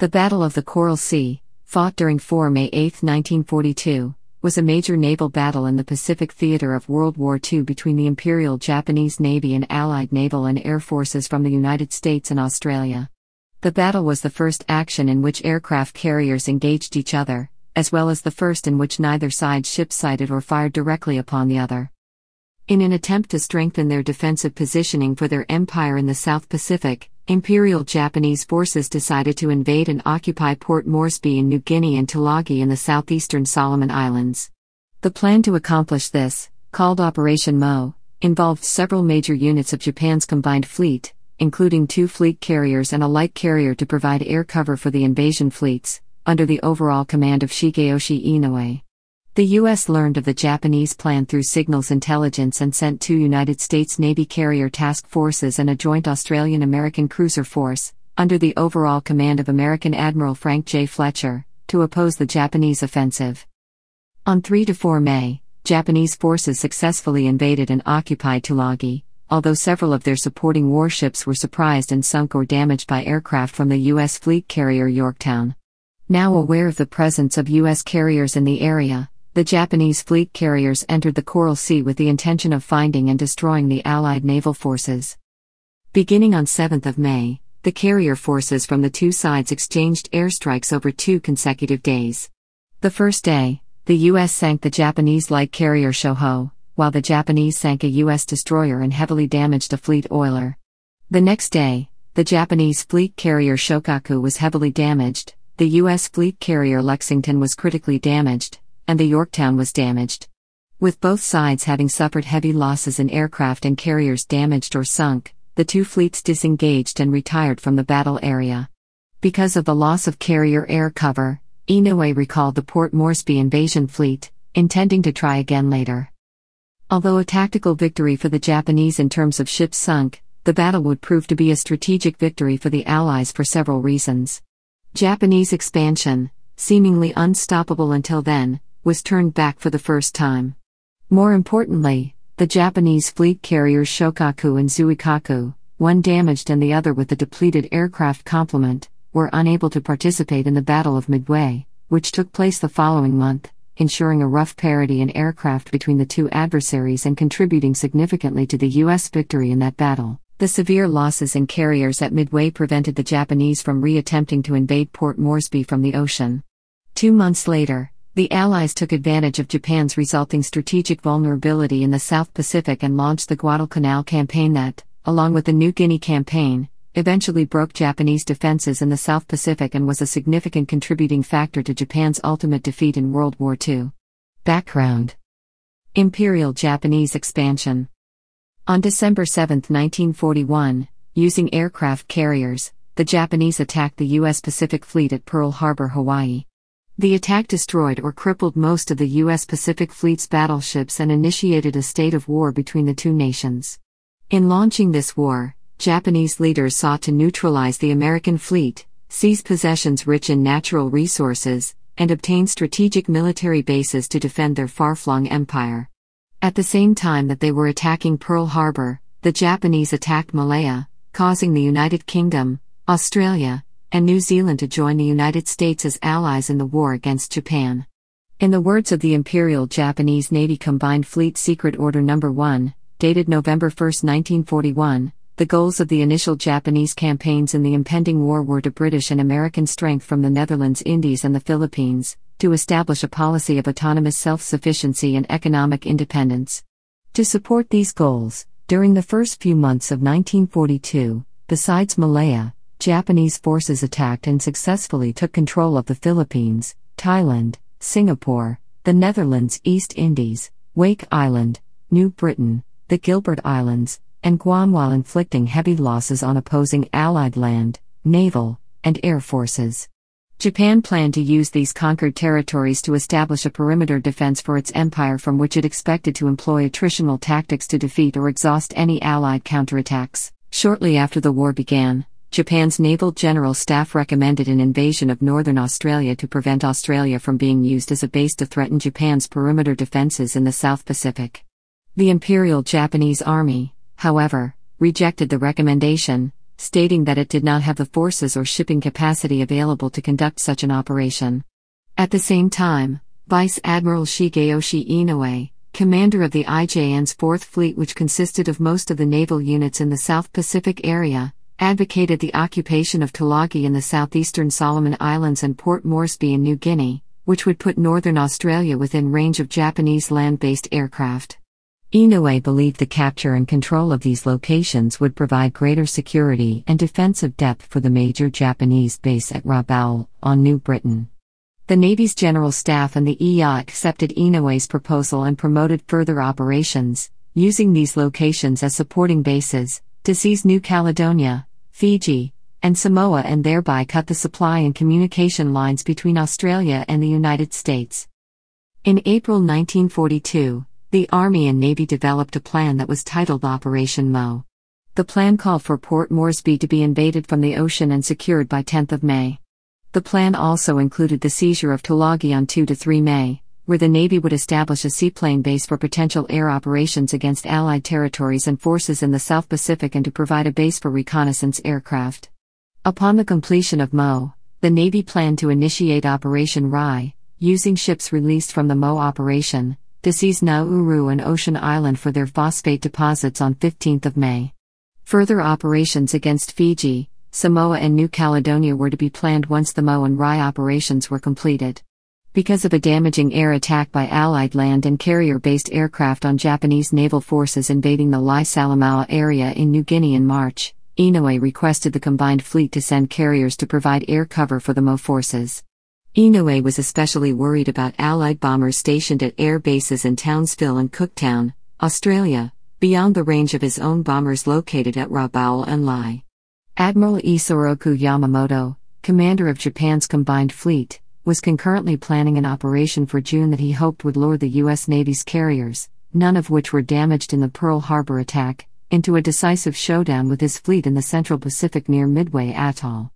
The Battle of the Coral Sea, fought during 4 May 8, 1942, was a major naval battle in the Pacific theater of World War II between the Imperial Japanese Navy and Allied naval and air forces from the United States and Australia. The battle was the first action in which aircraft carriers engaged each other, as well as the first in which neither side ship sighted or fired directly upon the other. In an attempt to strengthen their defensive positioning for their empire in the South Pacific, Imperial Japanese forces decided to invade and occupy Port Moresby in New Guinea and Tulagi in the southeastern Solomon Islands. The plan to accomplish this, called Operation Mo, involved several major units of Japan's combined fleet, including two fleet carriers and a light carrier to provide air cover for the invasion fleets, under the overall command of Shigeyoshi Inoue. The U.S. learned of the Japanese plan through signals intelligence and sent two United States Navy carrier task forces and a joint Australian American cruiser force, under the overall command of American Admiral Frank J. Fletcher, to oppose the Japanese offensive. On 3 to 4 May, Japanese forces successfully invaded and occupied Tulagi, although several of their supporting warships were surprised and sunk or damaged by aircraft from the U.S. fleet carrier Yorktown. Now aware of the presence of U.S. carriers in the area, the Japanese fleet carriers entered the Coral Sea with the intention of finding and destroying the Allied naval forces. Beginning on 7 May, the carrier forces from the two sides exchanged airstrikes over two consecutive days. The first day, the U.S. sank the Japanese light carrier Shoho, while the Japanese sank a U.S. destroyer and heavily damaged a fleet oiler. The next day, the Japanese fleet carrier Shokaku was heavily damaged, the U.S. fleet carrier Lexington was critically damaged, and the Yorktown was damaged. With both sides having suffered heavy losses in aircraft and carriers damaged or sunk, the two fleets disengaged and retired from the battle area. Because of the loss of carrier air cover, Inoue recalled the Port Moresby invasion fleet, intending to try again later. Although a tactical victory for the Japanese in terms of ships sunk, the battle would prove to be a strategic victory for the Allies for several reasons. Japanese expansion, seemingly unstoppable until then, was turned back for the first time. More importantly, the Japanese fleet carriers Shokaku and Zuikaku, one damaged and the other with a depleted aircraft complement, were unable to participate in the Battle of Midway, which took place the following month, ensuring a rough parity in aircraft between the two adversaries and contributing significantly to the U.S. victory in that battle. The severe losses in carriers at Midway prevented the Japanese from reattempting to invade Port Moresby from the ocean. Two months later, the Allies took advantage of Japan's resulting strategic vulnerability in the South Pacific and launched the Guadalcanal Campaign that, along with the New Guinea Campaign, eventually broke Japanese defenses in the South Pacific and was a significant contributing factor to Japan's ultimate defeat in World War II. Background Imperial Japanese Expansion On December 7, 1941, using aircraft carriers, the Japanese attacked the U.S. Pacific Fleet at Pearl Harbor, Hawaii. The attack destroyed or crippled most of the U.S. Pacific Fleet's battleships and initiated a state of war between the two nations. In launching this war, Japanese leaders sought to neutralize the American fleet, seize possessions rich in natural resources, and obtain strategic military bases to defend their far flung empire. At the same time that they were attacking Pearl Harbor, the Japanese attacked Malaya, causing the United Kingdom, Australia, and New Zealand to join the United States as allies in the war against Japan. In the words of the Imperial Japanese Navy Combined Fleet Secret Order No. 1, dated November 1, 1941, the goals of the initial Japanese campaigns in the impending war were to British and American strength from the Netherlands Indies and the Philippines, to establish a policy of autonomous self sufficiency and economic independence. To support these goals, during the first few months of 1942, besides Malaya, Japanese forces attacked and successfully took control of the Philippines, Thailand, Singapore, the Netherlands East Indies, Wake Island, New Britain, the Gilbert Islands, and Guam while inflicting heavy losses on opposing Allied land, naval, and air forces. Japan planned to use these conquered territories to establish a perimeter defense for its empire from which it expected to employ attritional tactics to defeat or exhaust any Allied counterattacks. Shortly after the war began, Japan's Naval General Staff recommended an invasion of northern Australia to prevent Australia from being used as a base to threaten Japan's perimeter defenses in the South Pacific. The Imperial Japanese Army, however, rejected the recommendation, stating that it did not have the forces or shipping capacity available to conduct such an operation. At the same time, Vice Admiral Shigeyoshi Inoue, commander of the IJN's 4th Fleet, which consisted of most of the naval units in the South Pacific area, advocated the occupation of Tulagi in the southeastern Solomon Islands and Port Moresby in New Guinea, which would put northern Australia within range of Japanese land based aircraft. Inoue believed the capture and control of these locations would provide greater security and defensive depth for the major Japanese base at Rabaul, on New Britain. The Navy's General Staff and the Eya accepted Inoue's proposal and promoted further operations, using these locations as supporting bases, to seize New Caledonia, Fiji, and Samoa and thereby cut the supply and communication lines between Australia and the United States. In April 1942, the Army and Navy developed a plan that was titled Operation Mo. The plan called for Port Moresby to be invaded from the ocean and secured by 10th of May. The plan also included the seizure of Tulagi on 2 to 3 May, where the Navy would establish a seaplane base for potential air operations against Allied territories and forces in the South Pacific and to provide a base for reconnaissance aircraft. Upon the completion of MO, the Navy planned to initiate Operation Rye, using ships released from the MO operation, to seize Nauru and Ocean Island for their phosphate deposits on 15 May. Further operations against Fiji, Samoa and New Caledonia were to be planned once the Mo and Rye operations were completed because of a damaging air attack by Allied land and carrier based aircraft on Japanese naval forces invading the Lai Salamaua area in New Guinea in March. Inoue requested the combined fleet to send carriers to provide air cover for the Mo forces. Inoue was especially worried about Allied bombers stationed at air bases in Townsville and Cooktown, Australia, beyond the range of his own bombers located at Rabaul and Lai. Admiral Isoroku Yamamoto, commander of Japan's combined fleet, was concurrently planning an operation for June that he hoped would lure the U.S. Navy's carriers, none of which were damaged in the Pearl Harbor attack, into a decisive showdown with his fleet in the Central Pacific near Midway Atoll.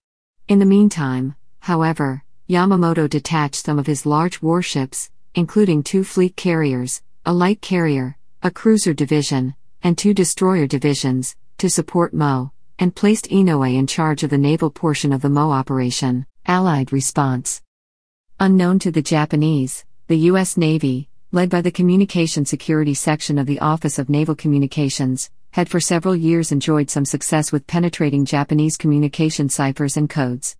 In the meantime, however, Yamamoto detached some of his large warships, including two fleet carriers, a light carrier, a cruiser division, and two destroyer divisions, to support Mo, and placed Inoue in charge of the naval portion of the Mo operation. Allied response Unknown to the Japanese, the U.S. Navy, led by the Communication Security Section of the Office of Naval Communications, had for several years enjoyed some success with penetrating Japanese communication ciphers and codes.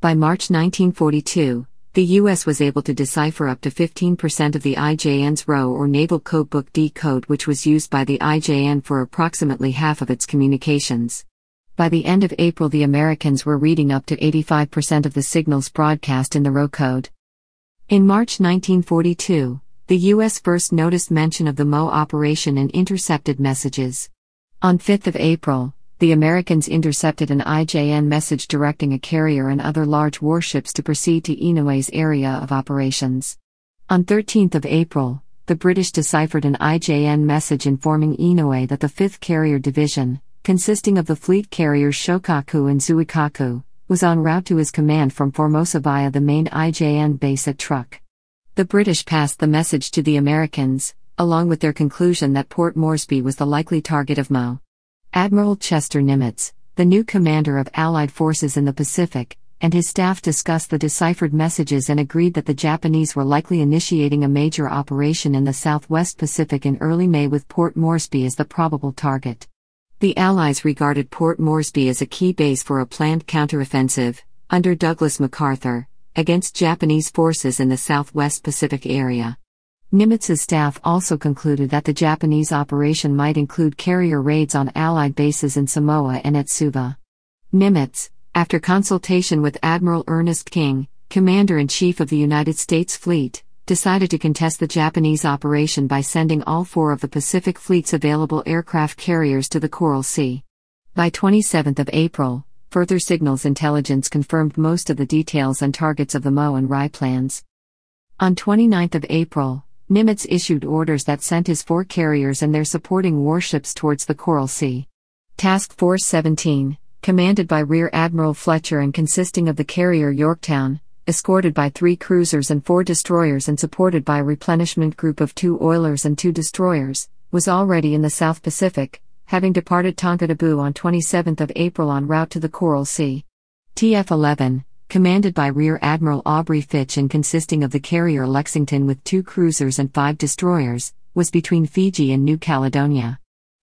By March 1942, the U.S. was able to decipher up to 15% of the IJN's row or naval codebook D code, which was used by the IJN for approximately half of its communications. By the end of April, the Americans were reading up to 85% of the signals broadcast in the row code. In March 1942, the U.S. first noticed mention of the Mo operation and intercepted messages. On 5 April, the Americans intercepted an IJN message directing a carrier and other large warships to proceed to Inouye's area of operations. On 13 April, the British deciphered an IJN message informing Inoue that the 5th Carrier Division, consisting of the fleet carriers Shokaku and Zuikaku, was en route to his command from Formosa via the main IJN base at Truk. The British passed the message to the Americans, along with their conclusion that Port Moresby was the likely target of Mao. Admiral Chester Nimitz, the new commander of Allied forces in the Pacific, and his staff discussed the deciphered messages and agreed that the Japanese were likely initiating a major operation in the Southwest Pacific in early May with Port Moresby as the probable target. The Allies regarded Port Moresby as a key base for a planned counteroffensive, under Douglas MacArthur, against Japanese forces in the southwest Pacific area. Nimitz's staff also concluded that the Japanese operation might include carrier raids on Allied bases in Samoa and at Suva. Nimitz, after consultation with Admiral Ernest King, Commander in Chief of the United States Fleet, decided to contest the Japanese operation by sending all four of the Pacific Fleet's available aircraft carriers to the Coral Sea. By 27 April, further signals intelligence confirmed most of the details and targets of the Mo and Rai plans. On 29 April, Nimitz issued orders that sent his four carriers and their supporting warships towards the Coral Sea. Task Force 17, commanded by Rear Admiral Fletcher and consisting of the carrier Yorktown, escorted by three cruisers and four destroyers and supported by a replenishment group of two oilers and two destroyers, was already in the South Pacific, having departed Tongataboo on 27 April en route to the Coral Sea. TF 11, commanded by Rear Admiral Aubrey Fitch and consisting of the carrier Lexington with two cruisers and five destroyers, was between Fiji and New Caledonia.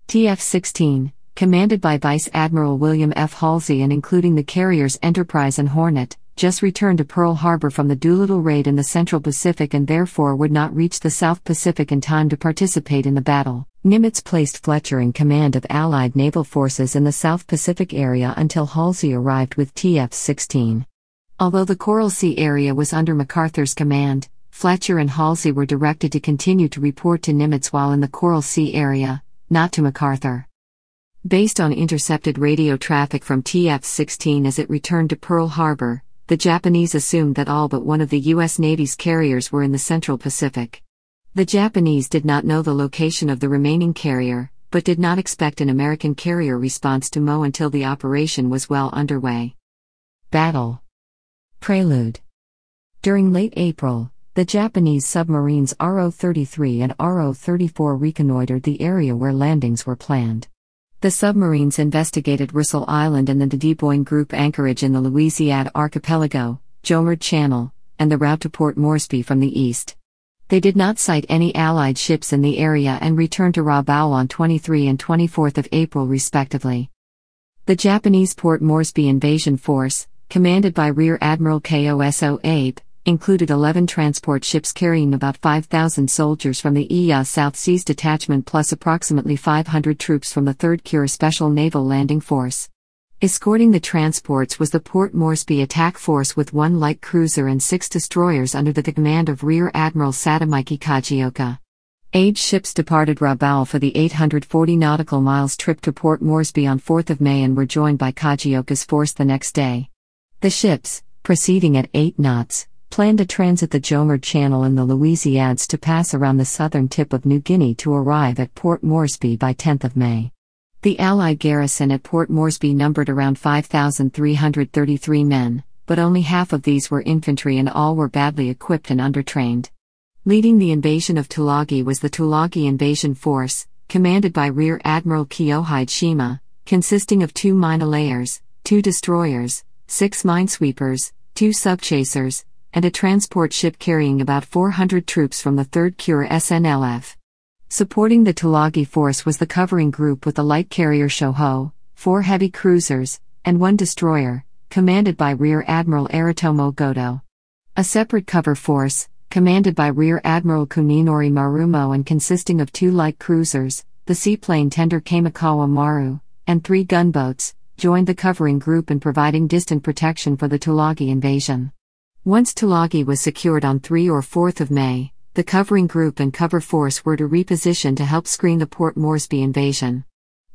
TF 16, commanded by Vice Admiral William F. Halsey and including the carriers Enterprise and Hornet, just returned to Pearl Harbor from the Doolittle raid in the Central Pacific and therefore would not reach the South Pacific in time to participate in the battle. Nimitz placed Fletcher in command of Allied naval forces in the South Pacific area until Halsey arrived with TF 16. Although the Coral Sea area was under MacArthur's command, Fletcher and Halsey were directed to continue to report to Nimitz while in the Coral Sea area, not to MacArthur. Based on intercepted radio traffic from TF 16 as it returned to Pearl Harbor, the Japanese assumed that all but one of the U.S. Navy's carriers were in the Central Pacific. The Japanese did not know the location of the remaining carrier, but did not expect an American carrier response to Mo until the operation was well underway. Battle Prelude During late April, the Japanese submarines RO 33 and RO 34 reconnoitered the area where landings were planned. The submarines investigated Russell Island and the the Deboyne Group anchorage in the Louisiana archipelago, Jomard Channel, and the route to Port Moresby from the east. They did not sight any Allied ships in the area and returned to Rabaul on 23 and 24 April respectively. The Japanese Port Moresby Invasion Force, commanded by Rear Admiral Koso Abe, included 11 transport ships carrying about 5,000 soldiers from the EA South Seas Detachment plus approximately 500 troops from the 3rd Kure Special Naval Landing Force. Escorting the transports was the Port Moresby Attack Force with one light cruiser and six destroyers under the command of Rear Admiral Sadamiki Kajioka. Eight ships departed Rabaul for the 840 nautical miles trip to Port Moresby on 4th of May and were joined by Kajioka's force the next day. The ships, proceeding at 8 knots, plan to transit the Jomer Channel in the Louisiades to pass around the southern tip of New Guinea to arrive at Port Moresby by 10 May. The Allied garrison at Port Moresby numbered around 5,333 men, but only half of these were infantry and all were badly equipped and undertrained. Leading the invasion of Tulagi was the Tulagi Invasion Force, commanded by Rear Admiral Kiyohide Shima, consisting of two mine layers, two destroyers, six minesweepers, two subchasers, and a transport ship carrying about 400 troops from the 3rd Cure SNLF. Supporting the Tulagi force was the covering group with the light carrier Shoho, four heavy cruisers, and one destroyer, commanded by Rear Admiral Aritomo Goto. A separate cover force, commanded by Rear Admiral Kuninori Marumo and consisting of two light cruisers, the seaplane tender Kamikawa Maru, and three gunboats, joined the covering group in providing distant protection for the Tulagi invasion. Once Tulagi was secured on 3 or 4th of May, the covering group and cover force were to reposition to help screen the Port Moresby invasion.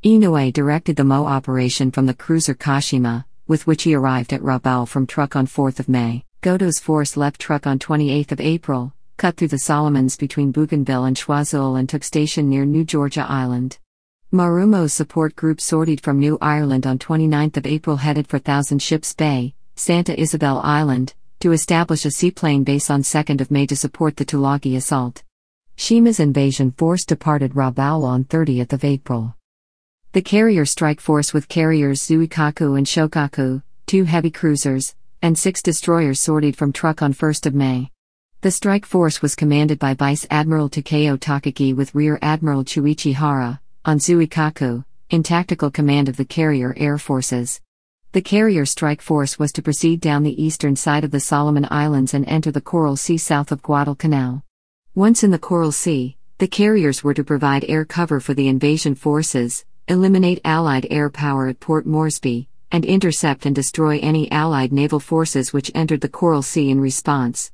Inoue directed the Mo operation from the cruiser Kashima, with which he arrived at Rabaul from Truk on 4th of May. Goto's force left Truk on 28th of April, cut through the Solomons between Bougainville and Choiseul and took station near New Georgia Island. Marumo's support group sortied from New Ireland on 29th of April headed for Thousand Ships Bay, Santa Isabel Island, to establish a seaplane base on 2 May to support the Tulagi assault. Shima's invasion force departed Rabaul on 30 April. The carrier strike force with carriers Zuikaku and Shokaku, two heavy cruisers, and six destroyers sortied from truck on 1 May. The strike force was commanded by Vice Admiral Takeo Takagi with Rear Admiral Chuichi Hara, on Zuikaku, in tactical command of the carrier air forces. The carrier strike force was to proceed down the eastern side of the Solomon Islands and enter the Coral Sea south of Guadalcanal. Once in the Coral Sea, the carriers were to provide air cover for the invasion forces, eliminate Allied air power at Port Moresby, and intercept and destroy any Allied naval forces which entered the Coral Sea in response.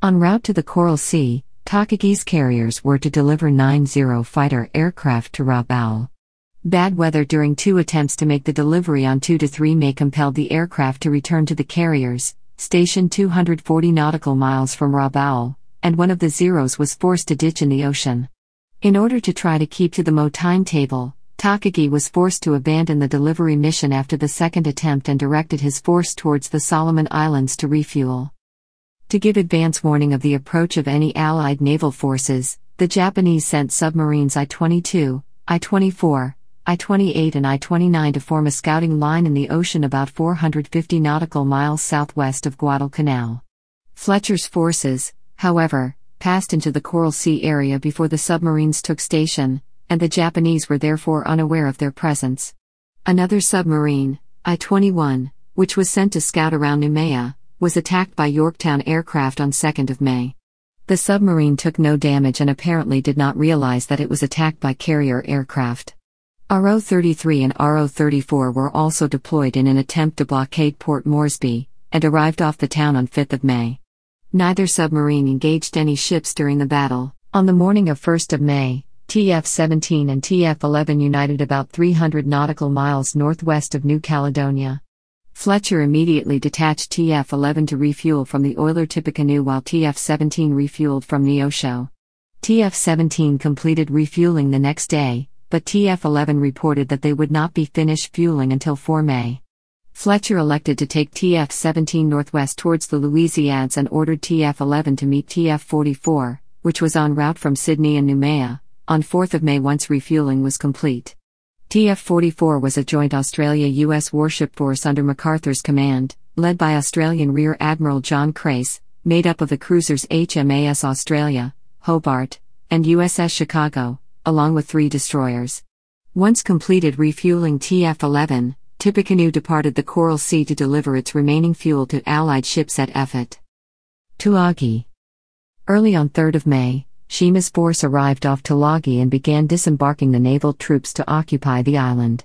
En route to the Coral Sea, Takagis carriers were to deliver nine zero fighter aircraft to Rabaul, Bad weather during two attempts to make the delivery on 2 to 3 may compelled the aircraft to return to the carriers, stationed 240 nautical miles from Rabaul, and one of the Zeros was forced to ditch in the ocean. In order to try to keep to the Mo timetable, Takagi was forced to abandon the delivery mission after the second attempt and directed his force towards the Solomon Islands to refuel. To give advance warning of the approach of any Allied naval forces, the Japanese sent submarines I 22, I 24, I 28 and I 29 to form a scouting line in the ocean about 450 nautical miles southwest of Guadalcanal. Fletcher's forces, however, passed into the Coral Sea area before the submarines took station, and the Japanese were therefore unaware of their presence. Another submarine, I 21, which was sent to scout around Noumea, was attacked by Yorktown aircraft on 2 May. The submarine took no damage and apparently did not realize that it was attacked by carrier aircraft. RO-33 and RO-34 were also deployed in an attempt to blockade Port Moresby, and arrived off the town on 5 May. Neither submarine engaged any ships during the battle. On the morning of 1 May, TF-17 and TF-11 united about 300 nautical miles northwest of New Caledonia. Fletcher immediately detached TF-11 to refuel from the oiler Tippecanoe while TF-17 refueled from Neosho. TF-17 completed refueling the next day, but TF 11 reported that they would not be finished fueling until 4 May. Fletcher elected to take TF 17 northwest towards the Louisiades and ordered TF 11 to meet TF 44, which was en route from Sydney and Noumea, on 4 May once refueling was complete. TF 44 was a joint Australia US warship force under MacArthur's command, led by Australian Rear Admiral John Crace, made up of the cruisers HMAS Australia, Hobart, and USS Chicago, along with three destroyers. Once completed refueling TF 11, Tippecanoe departed the Coral Sea to deliver its remaining fuel to Allied ships at Effet. Tulagi. Early on 3 May, Shima's force arrived off Tulagi and began disembarking the naval troops to occupy the island.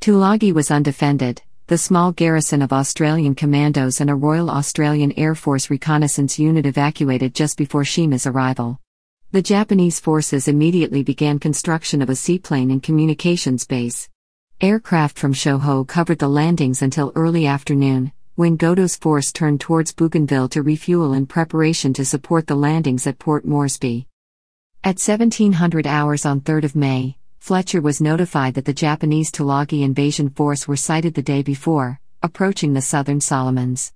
Tulagi was undefended, the small garrison of Australian commandos and a Royal Australian Air Force reconnaissance unit evacuated just before Shima's arrival. The Japanese forces immediately began construction of a seaplane and communications base. Aircraft from Shoho covered the landings until early afternoon, when Goto's force turned towards Bougainville to refuel in preparation to support the landings at Port Moresby. At 1700 hours on 3 May, Fletcher was notified that the Japanese Tulagi invasion force were sighted the day before, approaching the southern Solomons.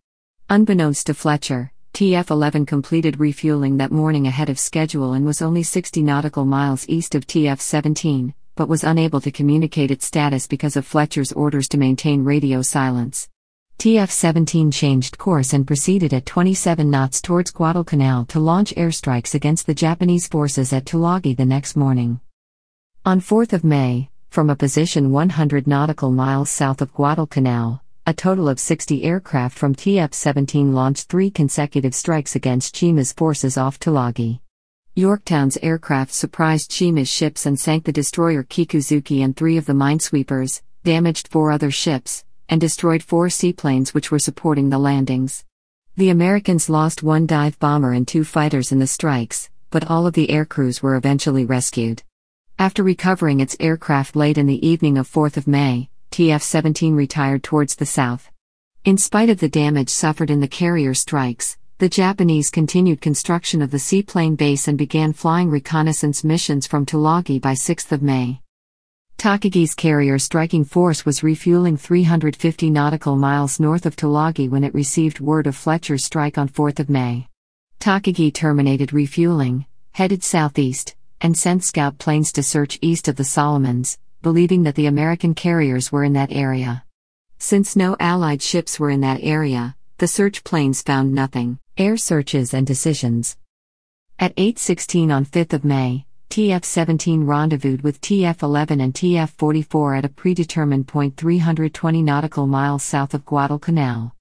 Unbeknownst to Fletcher, TF 11 completed refueling that morning ahead of schedule and was only 60 nautical miles east of TF 17, but was unable to communicate its status because of Fletcher's orders to maintain radio silence. TF 17 changed course and proceeded at 27 knots towards Guadalcanal to launch airstrikes against the Japanese forces at Tulagi the next morning. On 4 May, from a position 100 nautical miles south of Guadalcanal, a total of 60 aircraft from TF 17 launched three consecutive strikes against Chima's forces off Tulagi. Yorktown's aircraft surprised Chima's ships and sank the destroyer Kikuzuki and three of the minesweepers, damaged four other ships, and destroyed four seaplanes which were supporting the landings. The Americans lost one dive bomber and two fighters in the strikes, but all of the aircrews were eventually rescued. After recovering its aircraft late in the evening of 4 May, TF 17 retired towards the south. In spite of the damage suffered in the carrier strikes, the Japanese continued construction of the seaplane base and began flying reconnaissance missions from Tulagi by 6 May. Takagi's carrier striking force was refueling 350 nautical miles north of Tulagi when it received word of Fletcher's strike on 4 May. Takagi terminated refueling, headed southeast, and sent scout planes to search east of the Solomons, believing that the American carriers were in that area. Since no Allied ships were in that area, the search planes found nothing. Air searches and decisions. At 8:16 on 5th of May, TF-17 rendezvoused with TF-11 and TF-44 at a predetermined point 320 nautical miles south of Guadalcanal.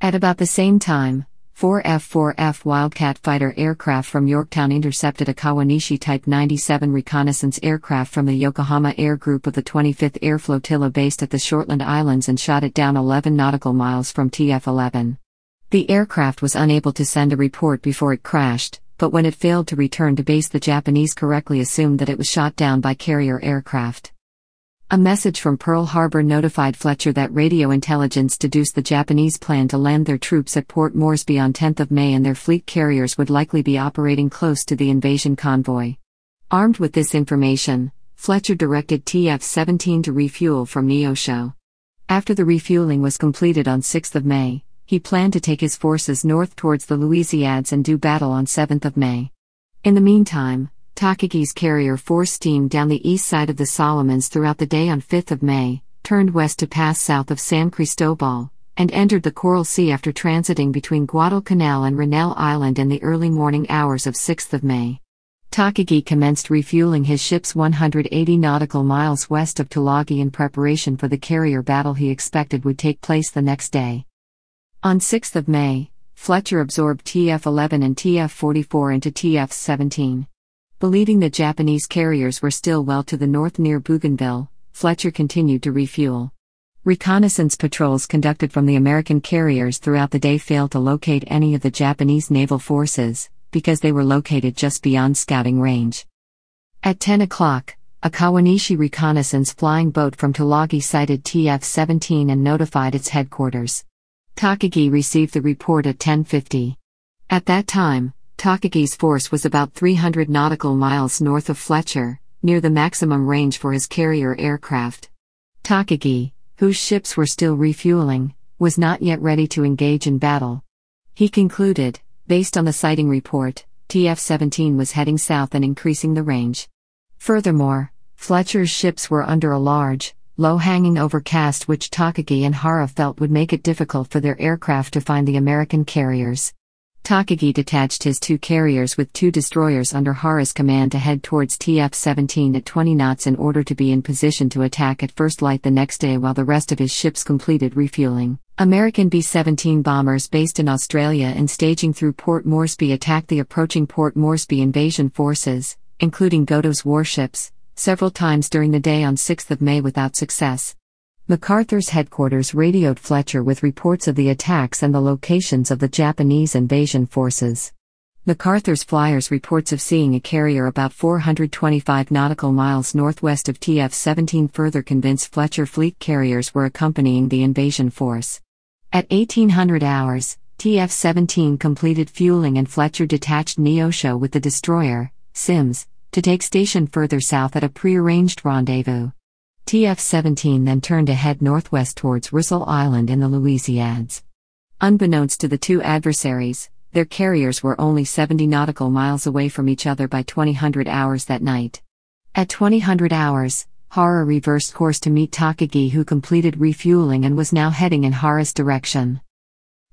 At about the same time, Four F-4F Wildcat fighter aircraft from Yorktown intercepted a Kawanishi Type 97 reconnaissance aircraft from the Yokohama Air Group of the 25th Air Flotilla based at the Shortland Islands and shot it down 11 nautical miles from TF-11. The aircraft was unable to send a report before it crashed, but when it failed to return to base the Japanese correctly assumed that it was shot down by carrier aircraft. A message from Pearl Harbor notified Fletcher that radio intelligence deduced the Japanese plan to land their troops at Port Moresby on 10 May and their fleet carriers would likely be operating close to the invasion convoy. Armed with this information, Fletcher directed TF-17 to refuel from Neosho. After the refueling was completed on 6 May, he planned to take his forces north towards the Louisiades and do battle on 7 May. In the meantime, Takagi's carrier force steam down the east side of the Solomons throughout the day on 5 May, turned west to pass south of San Cristobal, and entered the Coral Sea after transiting between Guadalcanal and Rennell Island in the early morning hours of 6 May. Takagi commenced refueling his ships 180 nautical miles west of Tulagi in preparation for the carrier battle he expected would take place the next day. On 6 May, Fletcher absorbed TF 11 and TF 44 into TF 17. Believing that Japanese carriers were still well to the north near Bougainville, Fletcher continued to refuel. Reconnaissance patrols conducted from the American carriers throughout the day failed to locate any of the Japanese naval forces, because they were located just beyond scouting range. At 10 o'clock, a Kawanishi reconnaissance flying boat from Tulagi sighted TF 17 and notified its headquarters. Takagi received the report at 1050. At that time, Takagi's force was about 300 nautical miles north of Fletcher, near the maximum range for his carrier aircraft. Takagi, whose ships were still refueling, was not yet ready to engage in battle. He concluded, based on the sighting report, TF 17 was heading south and increasing the range. Furthermore, Fletcher's ships were under a large, low hanging overcast, which Takagi and Hara felt would make it difficult for their aircraft to find the American carriers. Takagi detached his two carriers with two destroyers under Hara's command to head towards TF 17 at 20 knots in order to be in position to attack at first light the next day while the rest of his ships completed refueling. American B 17 bombers based in Australia and staging through Port Moresby attacked the approaching Port Moresby invasion forces, including Goto's warships, several times during the day on 6 May without success. MacArthur's headquarters radioed Fletcher with reports of the attacks and the locations of the Japanese invasion forces. MacArthur's flyers reports of seeing a carrier about 425 nautical miles northwest of TF 17 further convinced Fletcher fleet carriers were accompanying the invasion force. At 1800 hours, TF 17 completed fueling and Fletcher detached Neosho with the destroyer, Sims, to take station further south at a prearranged rendezvous. TF 17 then turned to head northwest towards Russell Island in the Louisiades. Unbeknownst to the two adversaries, their carriers were only 70 nautical miles away from each other by 2000 hours that night. At 2000 hours, Hara reversed course to meet Takagi, who completed refueling and was now heading in Hara's direction.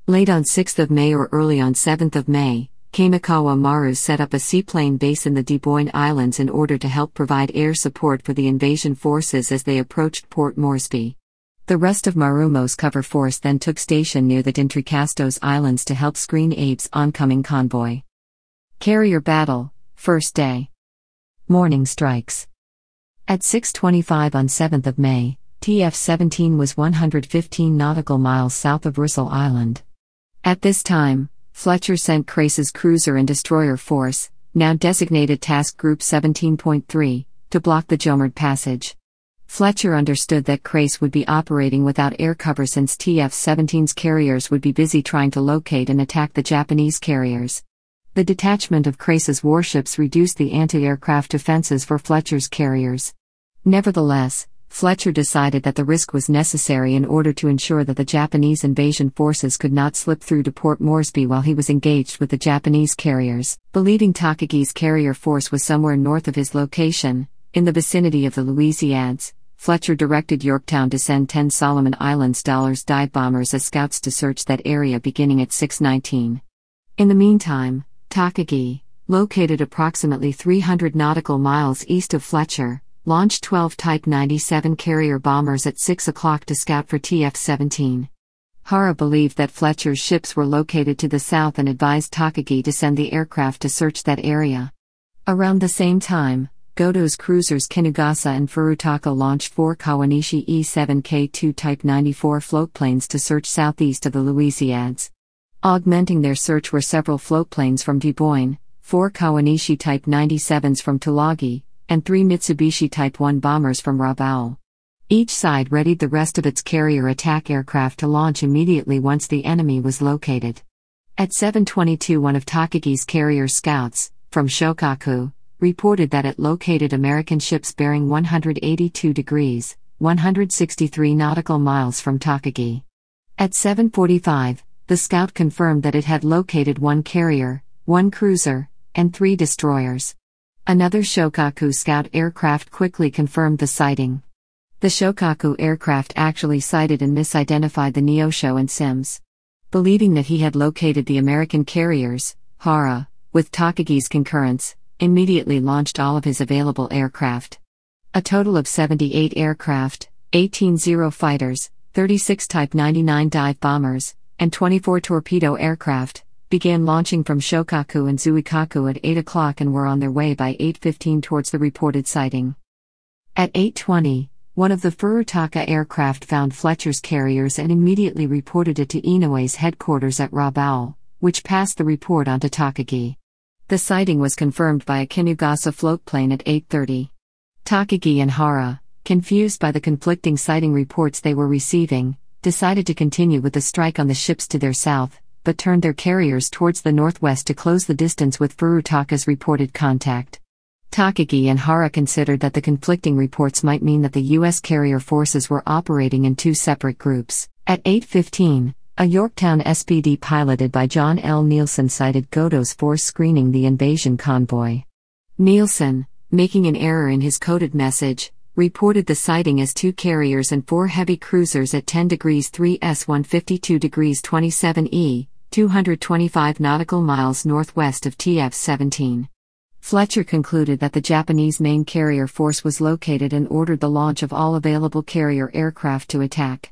Late on 6 May or early on 7 May, Kamikawa Maru set up a seaplane base in the Deboyne Islands in order to help provide air support for the invasion forces as they approached Port Moresby. The rest of Marumo's cover force then took station near the Dintricastos Islands to help screen Abe's oncoming convoy. Carrier Battle, First Day. Morning Strikes. At 6.25 on 7th of May, TF-17 was 115 nautical miles south of Russell Island. At this time, Fletcher sent Crace's cruiser and destroyer force, now designated Task Group 17.3, to block the Jomard Passage. Fletcher understood that Crace would be operating without air cover since TF 17's carriers would be busy trying to locate and attack the Japanese carriers. The detachment of Crace's warships reduced the anti aircraft defenses for Fletcher's carriers. Nevertheless, Fletcher decided that the risk was necessary in order to ensure that the Japanese invasion forces could not slip through to Port Moresby while he was engaged with the Japanese carriers, believing Takagi's carrier force was somewhere north of his location, in the vicinity of the Louisiades. Fletcher directed Yorktown to send 10 Solomon Islands dollars dive bombers as scouts to search that area beginning at 619. In the meantime, Takagi, located approximately 300 nautical miles east of Fletcher, launched 12 Type 97 carrier bombers at 6 o'clock to scout for TF 17. Hara believed that Fletcher's ships were located to the south and advised Takagi to send the aircraft to search that area. Around the same time, Goto's cruisers Kinugasa and Furutaka launched four Kawanishi E-7K2 Type 94 floatplanes to search southeast of the Louisiades. Augmenting their search were several floatplanes from Duboyne, four Kawanishi Type 97s from Tulagi, and three Mitsubishi Type 1 bombers from Rabaul. Each side readied the rest of its carrier attack aircraft to launch immediately once the enemy was located. At 7:22, one of Takagi's carrier scouts from Shokaku reported that it located American ships bearing 182 degrees 163 nautical miles from Takagi. At 7:45, the scout confirmed that it had located one carrier, one cruiser, and three destroyers. Another Shokaku scout aircraft quickly confirmed the sighting. The Shokaku aircraft actually sighted and misidentified the Neosho and Sims. Believing that he had located the American carriers, Hara, with Takagi's concurrence, immediately launched all of his available aircraft. A total of 78 aircraft, 18 Zero fighters, 36 Type 99 dive bombers, and 24 torpedo aircraft, began launching from Shokaku and Zuikaku at 8 o'clock and were on their way by 8.15 towards the reported sighting. At 8.20, one of the Furutaka aircraft found Fletcher's carriers and immediately reported it to Inoue's headquarters at Rabaul, which passed the report on to Takagi. The sighting was confirmed by a Kinugasa floatplane at 8.30. Takagi and Hara, confused by the conflicting sighting reports they were receiving, decided to continue with the strike on the ships to their south, but turned their carriers towards the northwest to close the distance with Furutaka's reported contact. Takagi and Hara considered that the conflicting reports might mean that the U.S. carrier forces were operating in two separate groups. At 8.15, a Yorktown SPD piloted by John L. Nielsen cited Godo's force screening the invasion convoy. Nielsen, making an error in his coded message, reported the sighting as two carriers and four heavy cruisers at 10 degrees 3 S 152 degrees 27 E, 225 nautical miles northwest of TF 17. Fletcher concluded that the Japanese main carrier force was located and ordered the launch of all available carrier aircraft to attack.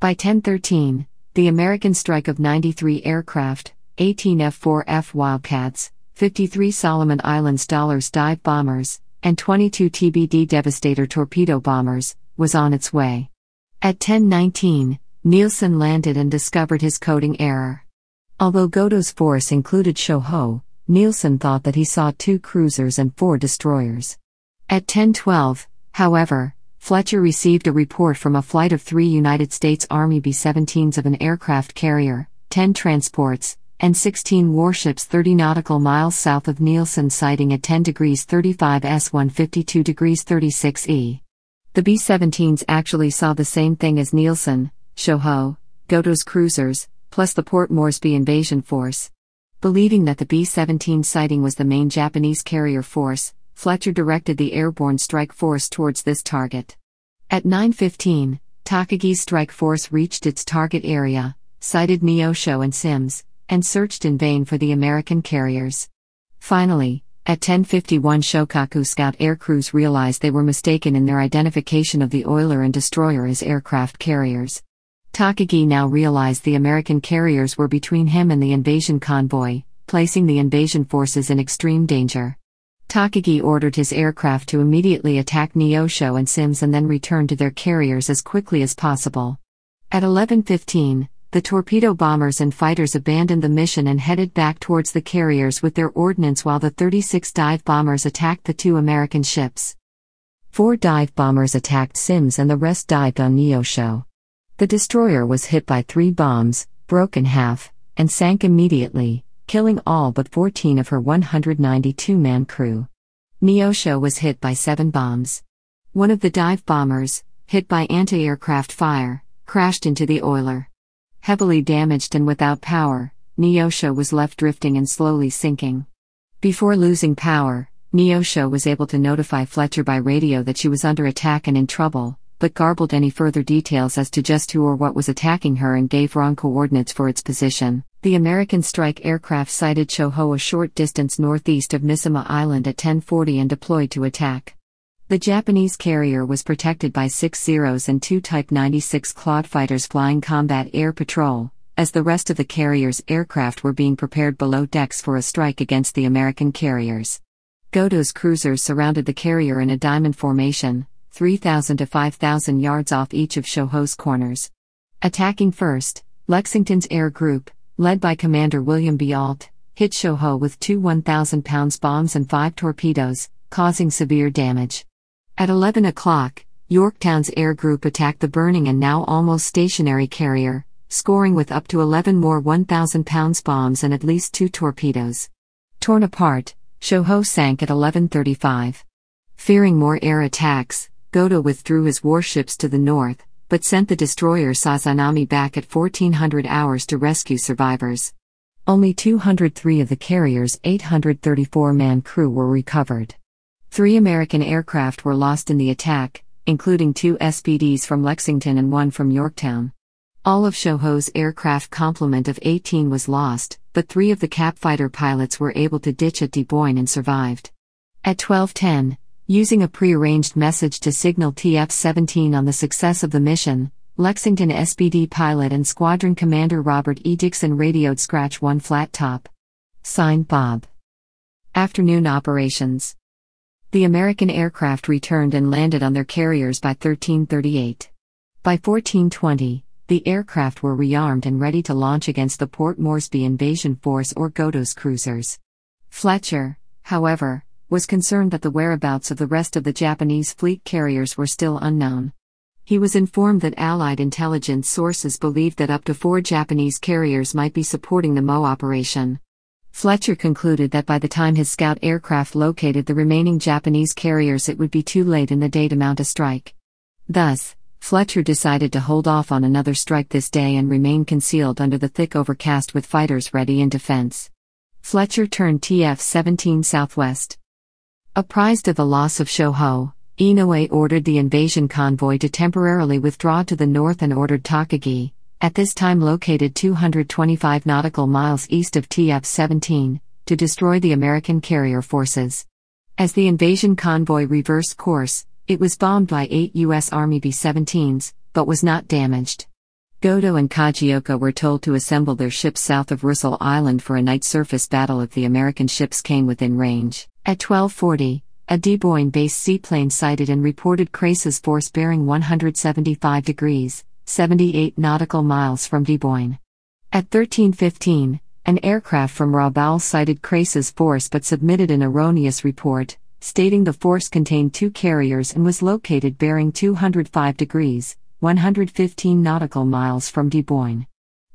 By 1013, the American strike of 93 aircraft, 18 F 4F Wildcats, 53 Solomon Islands Dollars dive bombers, and 22 TBD Devastator torpedo bombers, was on its way. At 1019, Nielsen landed and discovered his coding error. Although Goto's force included Shoho, Nielsen thought that he saw two cruisers and four destroyers. At 10:12, however, Fletcher received a report from a flight of three United States Army B-17s of an aircraft carrier, 10 transports, and 16 warships 30 nautical miles south of Nielsen sighting at 10 degrees 35 S 152 degrees 36 E. The B-17s actually saw the same thing as Nielsen, Shoho, Goto's cruisers, plus the Port Moresby invasion force. Believing that the B 17 sighting was the main Japanese carrier force, Fletcher directed the airborne strike force towards this target. At 9:15, Takagi's strike force reached its target area, sighted Neosho and Sims, and searched in vain for the American carriers. Finally, at 10:51 Shokaku scout air crews realized they were mistaken in their identification of the oiler and destroyer as aircraft carriers. Takagi now realized the American carriers were between him and the invasion convoy, placing the invasion forces in extreme danger. Takagi ordered his aircraft to immediately attack Neosho and Sims and then return to their carriers as quickly as possible. At 11:15, the torpedo bombers and fighters abandoned the mission and headed back towards the carriers with their ordnance while the 36 dive bombers attacked the two American ships. Four dive bombers attacked Sims and the rest dived on Neosho. The destroyer was hit by three bombs, broke in half, and sank immediately, killing all but 14 of her 192 man crew. Neosho was hit by seven bombs. One of the dive bombers, hit by anti aircraft fire, crashed into the oiler. Heavily damaged and without power, Neosho was left drifting and slowly sinking. Before losing power, Neosho was able to notify Fletcher by radio that she was under attack and in trouble, but garbled any further details as to just who or what was attacking her and gave wrong coordinates for its position. The American strike aircraft sighted Shoho a short distance northeast of Misima Island at 1040 and deployed to attack. The Japanese carrier was protected by six Zeros and two Type 96 Claude fighters flying combat air patrol, as the rest of the carrier's aircraft were being prepared below decks for a strike against the American carriers. Goto's cruisers surrounded the carrier in a diamond formation, 3,000 to 5,000 yards off each of Shoho's corners. Attacking first, Lexington's air group, led by Commander William B. Alt, hit Shoho with two 1,000 pounds bombs and five torpedoes, causing severe damage. At 11 o'clock, Yorktown's air group attacked the burning and now almost stationary carrier, scoring with up to 11 more 1,000 pounds bombs and at least two torpedoes. Torn apart, Shoho sank at 1135. Fearing more air attacks, Goto withdrew his warships to the north, but sent the destroyer Sazanami back at 1400 hours to rescue survivors. Only 203 of the carrier's 834 man crew were recovered. Three American aircraft were lost in the attack, including two SPDs from Lexington and one from Yorktown. All of Shoho's aircraft complement of 18 was lost, but three of the cap fighter pilots were able to ditch at Des Boines and survived. At 1210, Using a prearranged message to signal TF 17 on the success of the mission, Lexington SBD pilot and squadron commander Robert E. Dixon radioed Scratch 1 Flat Top. Signed Bob. Afternoon Operations. The American aircraft returned and landed on their carriers by 1338. By 1420, the aircraft were rearmed and ready to launch against the Port Moresby invasion force or Godos cruisers. Fletcher, however, was concerned that the whereabouts of the rest of the Japanese fleet carriers were still unknown. He was informed that Allied intelligence sources believed that up to four Japanese carriers might be supporting the Mo operation. Fletcher concluded that by the time his scout aircraft located the remaining Japanese carriers, it would be too late in the day to mount a strike. Thus, Fletcher decided to hold off on another strike this day and remain concealed under the thick overcast with fighters ready in defense. Fletcher turned TF 17 southwest. Apprised of the loss of Shoho, Inoue ordered the invasion convoy to temporarily withdraw to the north and ordered Takagi, at this time located 225 nautical miles east of TF 17, to destroy the American carrier forces. As the invasion convoy reversed course, it was bombed by eight U.S. Army B 17s, but was not damaged. Godo and Kajioka were told to assemble their ships south of Russell Island for a night surface battle if the American ships came within range. At 1240, a Deboyne based seaplane sighted and reported Crace's force bearing 175 degrees, 78 nautical miles from Deboyne. At 1315, an aircraft from Rabaul sighted Crace's force but submitted an erroneous report, stating the force contained two carriers and was located bearing 205 degrees, 115 nautical miles from Deboyne.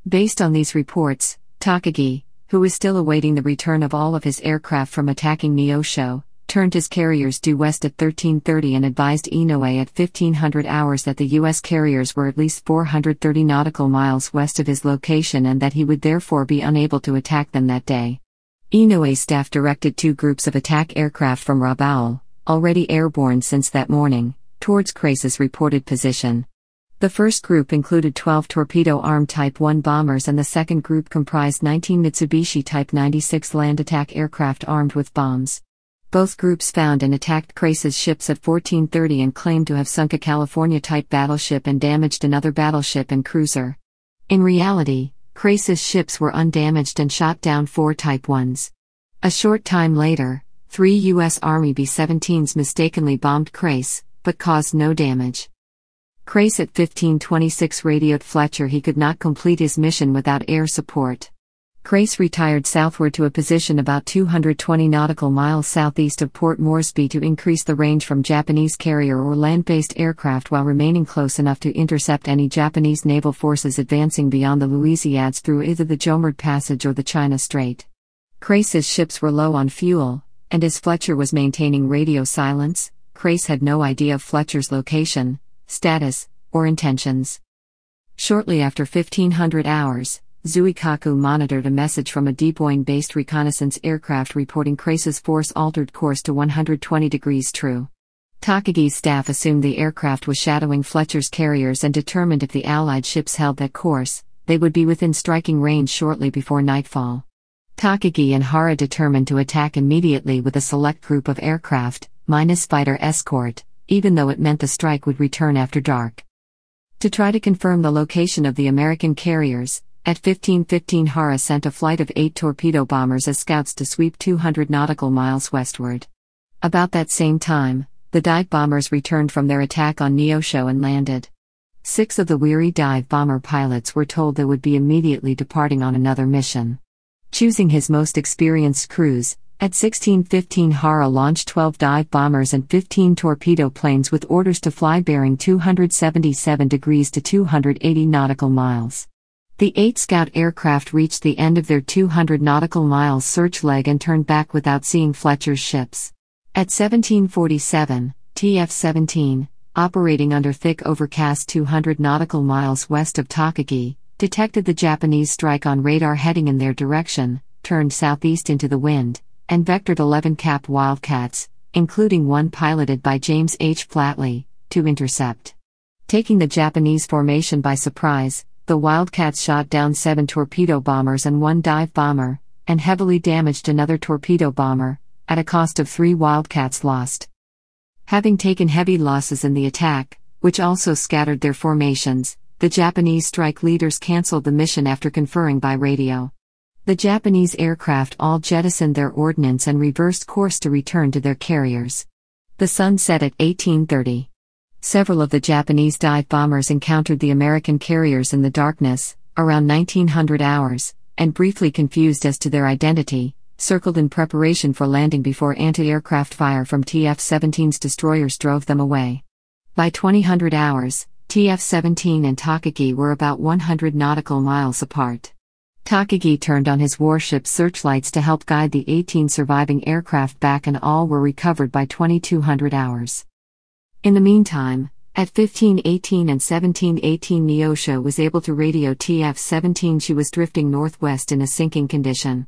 Based on these reports, Takagi, who was still awaiting the return of all of his aircraft from attacking Neosho, turned his carriers due west at 1330 and advised Inoue at 1500 hours that the U.S. carriers were at least 430 nautical miles west of his location and that he would therefore be unable to attack them that day. Inoue's staff directed two groups of attack aircraft from Rabaul, already airborne since that morning, towards Crasis' reported position. The first group included 12 torpedo armed Type 1 bombers, and the second group comprised 19 Mitsubishi Type 96 land attack aircraft armed with bombs. Both groups found and attacked Crace's ships at 1430 and claimed to have sunk a California type battleship and damaged another battleship and cruiser. In reality, Crace's ships were undamaged and shot down four Type 1s. A short time later, three U.S. Army B 17s mistakenly bombed Crace, but caused no damage. Crace at 1526 radioed Fletcher he could not complete his mission without air support. Crace retired southward to a position about 220 nautical miles southeast of Port Moresby to increase the range from Japanese carrier or land based aircraft while remaining close enough to intercept any Japanese naval forces advancing beyond the Louisiades through either the Jomard Passage or the China Strait. Crace's ships were low on fuel, and as Fletcher was maintaining radio silence, Crace had no idea of Fletcher's location, status, or intentions. Shortly after 1500 hours, Zuikaku monitored a message from a Deboyne based reconnaissance aircraft reporting Krace's force altered course to 120 degrees true. Takagi's staff assumed the aircraft was shadowing Fletcher's carriers and determined if the Allied ships held that course, they would be within striking range shortly before nightfall. Takagi and Hara determined to attack immediately with a select group of aircraft, minus fighter escort even though it meant the strike would return after dark. To try to confirm the location of the American carriers, at 1515 Hara sent a flight of eight torpedo bombers as scouts to sweep 200 nautical miles westward. About that same time, the dive bombers returned from their attack on Neosho and landed. Six of the weary dive bomber pilots were told they would be immediately departing on another mission. Choosing his most experienced crews, at 1615 Hara launched 12 dive bombers and 15 torpedo planes with orders to fly bearing 277 degrees to 280 nautical miles. The eight scout aircraft reached the end of their 200 nautical miles search leg and turned back without seeing Fletcher's ships. At 1747, TF 17, operating under thick overcast 200 nautical miles west of Takagi, detected the Japanese strike on radar heading in their direction, turned southeast into the wind and vectored 11 cap Wildcats, including one piloted by James H. Flatley, to intercept. Taking the Japanese formation by surprise, the Wildcats shot down seven torpedo bombers and one dive bomber, and heavily damaged another torpedo bomber, at a cost of three Wildcats lost. Having taken heavy losses in the attack, which also scattered their formations, the Japanese strike leaders canceled the mission after conferring by radio. The Japanese aircraft all jettisoned their ordnance and reversed course to return to their carriers. The sun set at 1830. Several of the Japanese dive bombers encountered the American carriers in the darkness, around 1900 hours, and briefly confused as to their identity, circled in preparation for landing before anti aircraft fire from TF 17's destroyers drove them away. By 2000 hours, TF 17 and Takagi were about 100 nautical miles apart. Takagi turned on his warship searchlights to help guide the 18 surviving aircraft back, and all were recovered by 2200 hours. In the meantime, at 1518 and 1718, Neosha was able to radio TF 17 she was drifting northwest in a sinking condition.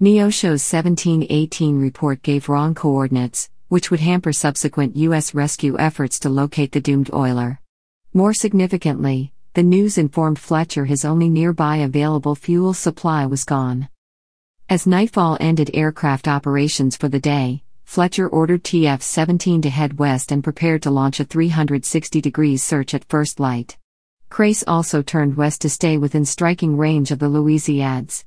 Neosho's 1718 report gave wrong coordinates, which would hamper subsequent U.S. rescue efforts to locate the doomed oiler. More significantly, the news informed Fletcher his only nearby available fuel supply was gone. As nightfall ended aircraft operations for the day, Fletcher ordered TF 17 to head west and prepared to launch a 360 degrees search at first light. Crace also turned west to stay within striking range of the Louisiades.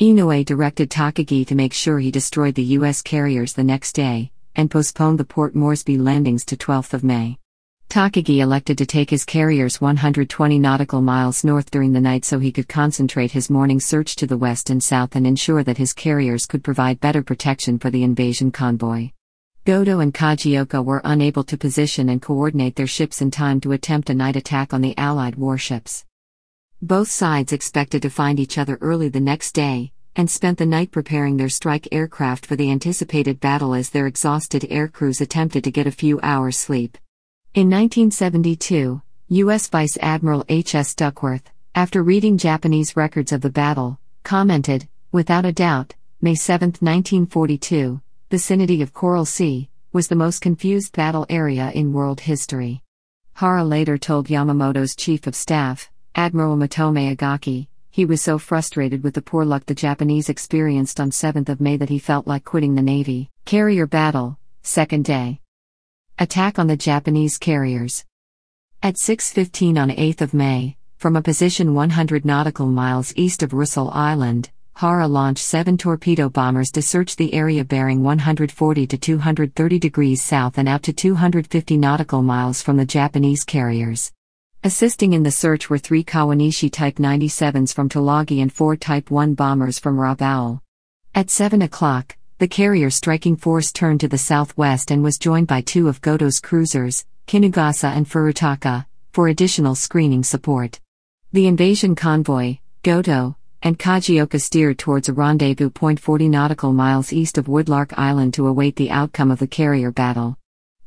Inoue directed Takagi to make sure he destroyed the U.S. carriers the next day, and postponed the Port Moresby landings to 12th of May. Takagi elected to take his carriers 120 nautical miles north during the night so he could concentrate his morning search to the west and south and ensure that his carriers could provide better protection for the invasion convoy. Godo and Kajioka were unable to position and coordinate their ships in time to attempt a night attack on the Allied warships. Both sides expected to find each other early the next day, and spent the night preparing their strike aircraft for the anticipated battle as their exhausted air crews attempted to get a few hours' sleep. In 1972, U.S. Vice Admiral H.S. Duckworth, after reading Japanese records of the battle, commented, without a doubt, May 7, 1942, vicinity of Coral Sea, was the most confused battle area in world history. Hara later told Yamamoto's chief of staff, Admiral Matome Agaki, he was so frustrated with the poor luck the Japanese experienced on 7 May that he felt like quitting the Navy. Carrier Battle, Second Day. Attack on the Japanese carriers. At 6:15 on 8th of May, from a position 100 nautical miles east of Russell Island, Hara launched 7 torpedo bombers to search the area bearing 140 to 230 degrees south and out to 250 nautical miles from the Japanese carriers. Assisting in the search were 3 Kawanishi Type 97s from Tulagi and 4 Type 1 bombers from Rabaul. At 7 o'clock, the carrier striking force turned to the southwest and was joined by two of Goto's cruisers, Kinugasa and Furutaka, for additional screening support. The invasion convoy, Goto, and Kajioka steered towards a rendezvous point 40 nautical miles east of Woodlark Island to await the outcome of the carrier battle.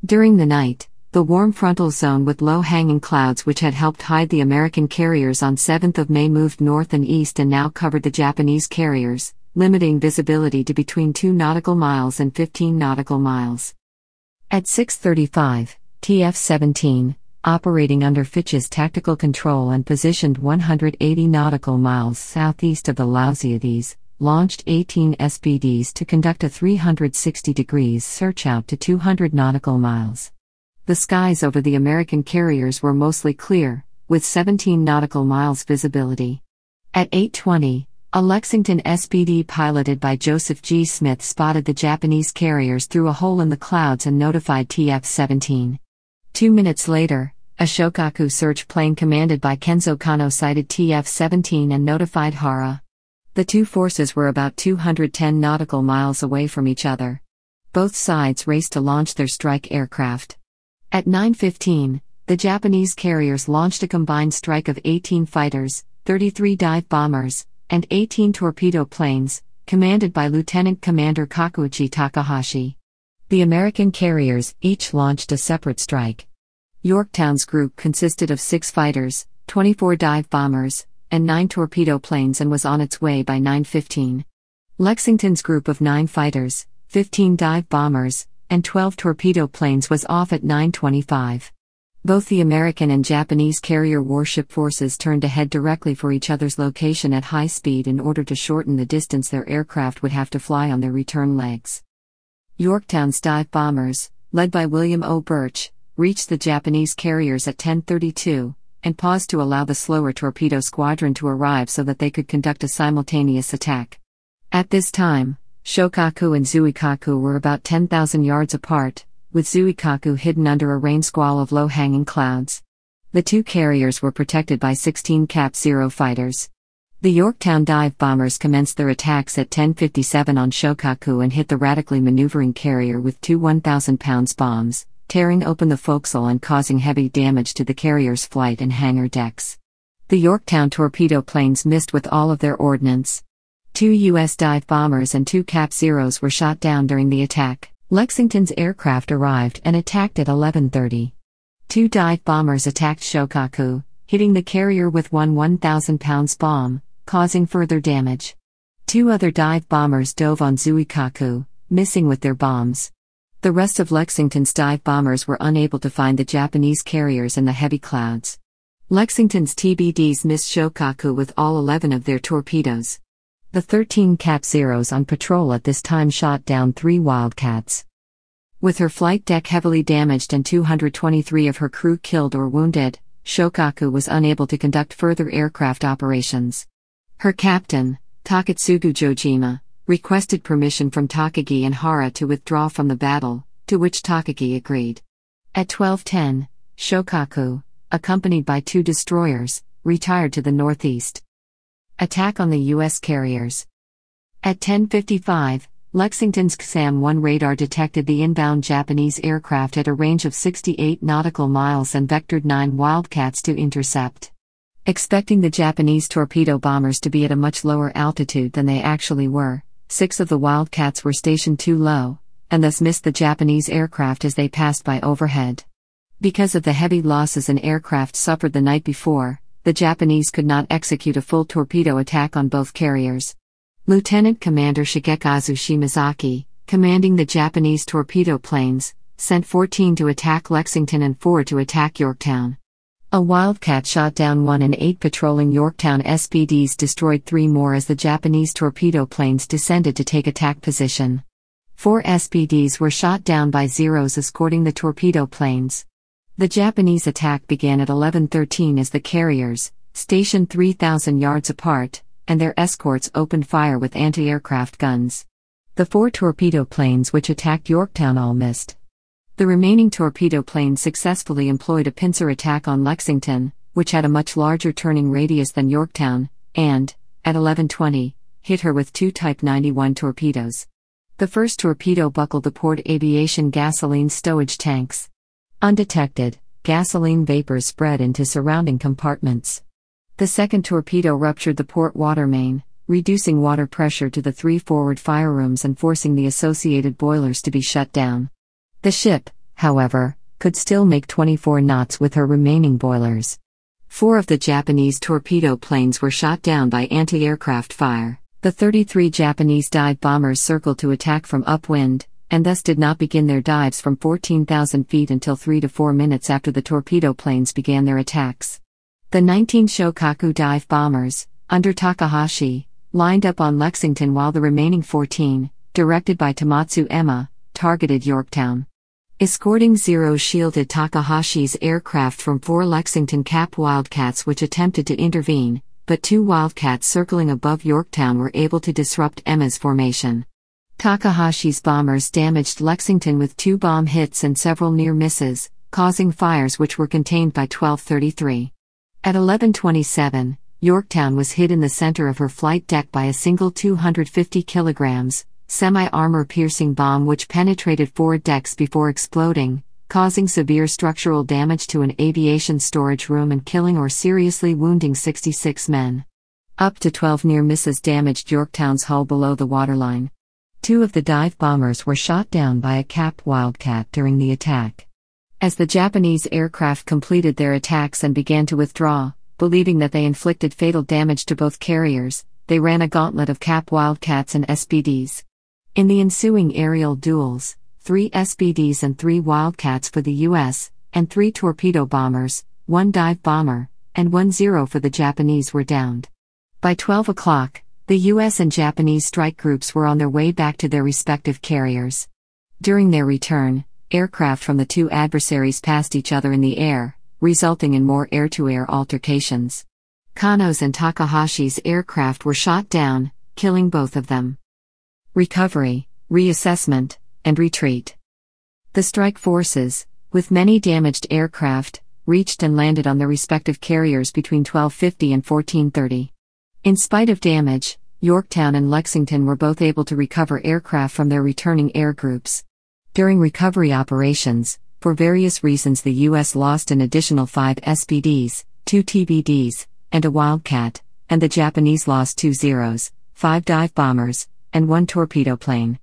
During the night, the warm frontal zone with low-hanging clouds which had helped hide the American carriers on 7th of May moved north and east and now covered the Japanese carriers, limiting visibility to between 2 nautical miles and 15 nautical miles. At 6:35, TF-17, operating under Fitch's tactical control and positioned 180 nautical miles southeast of the Lausiades, launched 18 SBDs to conduct a 360 degrees search out to 200 nautical miles. The skies over the American carriers were mostly clear, with 17 nautical miles visibility. At 8:20, a Lexington SBD piloted by Joseph G. Smith spotted the Japanese carriers through a hole in the clouds and notified TF 17. Two minutes later, a Shokaku search plane commanded by Kenzo Kano sighted TF 17 and notified Hara. The two forces were about 210 nautical miles away from each other. Both sides raced to launch their strike aircraft. At 9:15, the Japanese carriers launched a combined strike of 18 fighters, 33 dive bombers, and 18 torpedo planes, commanded by Lieutenant Commander Kakuchi Takahashi. The American carriers each launched a separate strike. Yorktown's group consisted of six fighters, 24 dive bombers, and nine torpedo planes and was on its way by 9.15. Lexington's group of nine fighters, 15 dive bombers, and 12 torpedo planes was off at 9.25. Both the American and Japanese carrier warship forces turned to head directly for each other's location at high speed in order to shorten the distance their aircraft would have to fly on their return legs. Yorktown's dive bombers, led by William O. Birch, reached the Japanese carriers at 10:32 and paused to allow the slower torpedo squadron to arrive so that they could conduct a simultaneous attack. At this time, Shokaku and Zuikaku were about 10,000 yards apart, with Zuikaku hidden under a rain squall of low hanging clouds. The two carriers were protected by 16 Cap Zero fighters. The Yorktown dive bombers commenced their attacks at 10:57 on Shokaku and hit the radically maneuvering carrier with two 1,000 pounds bombs, tearing open the forecastle and causing heavy damage to the carrier's flight and hangar decks. The Yorktown torpedo planes missed with all of their ordnance. Two U.S. dive bombers and two Cap Zeros were shot down during the attack. Lexington's aircraft arrived and attacked at 11:30. Two dive bombers attacked Shokaku, hitting the carrier with one 1,000 pounds bomb, causing further damage. Two other dive bombers dove on Zuikaku, missing with their bombs. The rest of Lexington's dive bombers were unable to find the Japanese carriers in the heavy clouds. Lexington's TBDs missed Shokaku with all 11 of their torpedoes. The 13 Cap Zeros on patrol at this time shot down three Wildcats. With her flight deck heavily damaged and 223 of her crew killed or wounded, Shokaku was unable to conduct further aircraft operations. Her captain, Takatsugu Jojima, requested permission from Takagi and Hara to withdraw from the battle, to which Takagi agreed. At 12:10, Shokaku, accompanied by two destroyers, retired to the northeast. Attack on the U.S. carriers. At 10:55, Lexington's XAM-1 radar detected the inbound Japanese aircraft at a range of 68 nautical miles and vectored nine Wildcats to intercept. Expecting the Japanese torpedo bombers to be at a much lower altitude than they actually were, six of the Wildcats were stationed too low, and thus missed the Japanese aircraft as they passed by overhead. Because of the heavy losses an aircraft suffered the night before, the Japanese could not execute a full torpedo attack on both carriers. Lieutenant Commander Shigekazu Shimazaki, commanding the Japanese torpedo planes, sent 14 to attack Lexington and 4 to attack Yorktown. A Wildcat shot down one and eight patrolling Yorktown SPDs destroyed three more as the Japanese torpedo planes descended to take attack position. Four SPDs were shot down by Zeros escorting the torpedo planes. The Japanese attack began at 11:13 as the carriers, stationed 3,000 yards apart, and their escorts opened fire with anti-aircraft guns. The four torpedo planes which attacked Yorktown all missed. The remaining torpedo planes successfully employed a pincer attack on Lexington, which had a much larger turning radius than Yorktown, and, at 11:20, hit her with two Type 91 torpedoes. The first torpedo buckled the port aviation gasoline stowage tanks. Undetected, gasoline vapors spread into surrounding compartments. The second torpedo ruptured the port water main, reducing water pressure to the three forward fire rooms and forcing the associated boilers to be shut down. The ship, however, could still make 24 knots with her remaining boilers. Four of the Japanese torpedo planes were shot down by anti aircraft fire. The 33 Japanese dive bombers circled to attack from upwind, and thus did not begin their dives from 14,000 feet until 3 to 4 minutes after the torpedo planes began their attacks. The 19 Shokaku dive bombers, under Takahashi, lined up on Lexington while the remaining 14, directed by Tamatsu Emma, targeted Yorktown. Escorting Zero shielded Takahashi's aircraft from four Lexington Cap Wildcats which attempted to intervene, but two Wildcats circling above Yorktown were able to disrupt Emma's formation. Takahashi's bombers damaged Lexington with two bomb hits and several near misses, causing fires which were contained by 1233. At 1127, Yorktown was hit in the center of her flight deck by a single 250 kilograms semi-armor piercing bomb which penetrated four decks before exploding, causing severe structural damage to an aviation storage room and killing or seriously wounding 66 men. Up to 12 near misses damaged Yorktown's hull below the waterline, Two of the dive bombers were shot down by a Cap Wildcat during the attack. As the Japanese aircraft completed their attacks and began to withdraw, believing that they inflicted fatal damage to both carriers, they ran a gauntlet of Cap Wildcats and SBDs. In the ensuing aerial duels, three SBDs and three Wildcats for the U.S., and three torpedo bombers, one dive bomber, and one zero for the Japanese were downed. By 12 o'clock, the US and Japanese strike groups were on their way back to their respective carriers. During their return, aircraft from the two adversaries passed each other in the air, resulting in more air to air altercations. Kano's and Takahashi's aircraft were shot down, killing both of them. Recovery, reassessment, and retreat. The strike forces, with many damaged aircraft, reached and landed on their respective carriers between 1250 and 1430. In spite of damage, Yorktown and Lexington were both able to recover aircraft from their returning air groups. During recovery operations, for various reasons, the U.S. lost an additional five SBDs, two TBDs, and a Wildcat, and the Japanese lost two Zeros, five dive bombers, and one torpedo plane.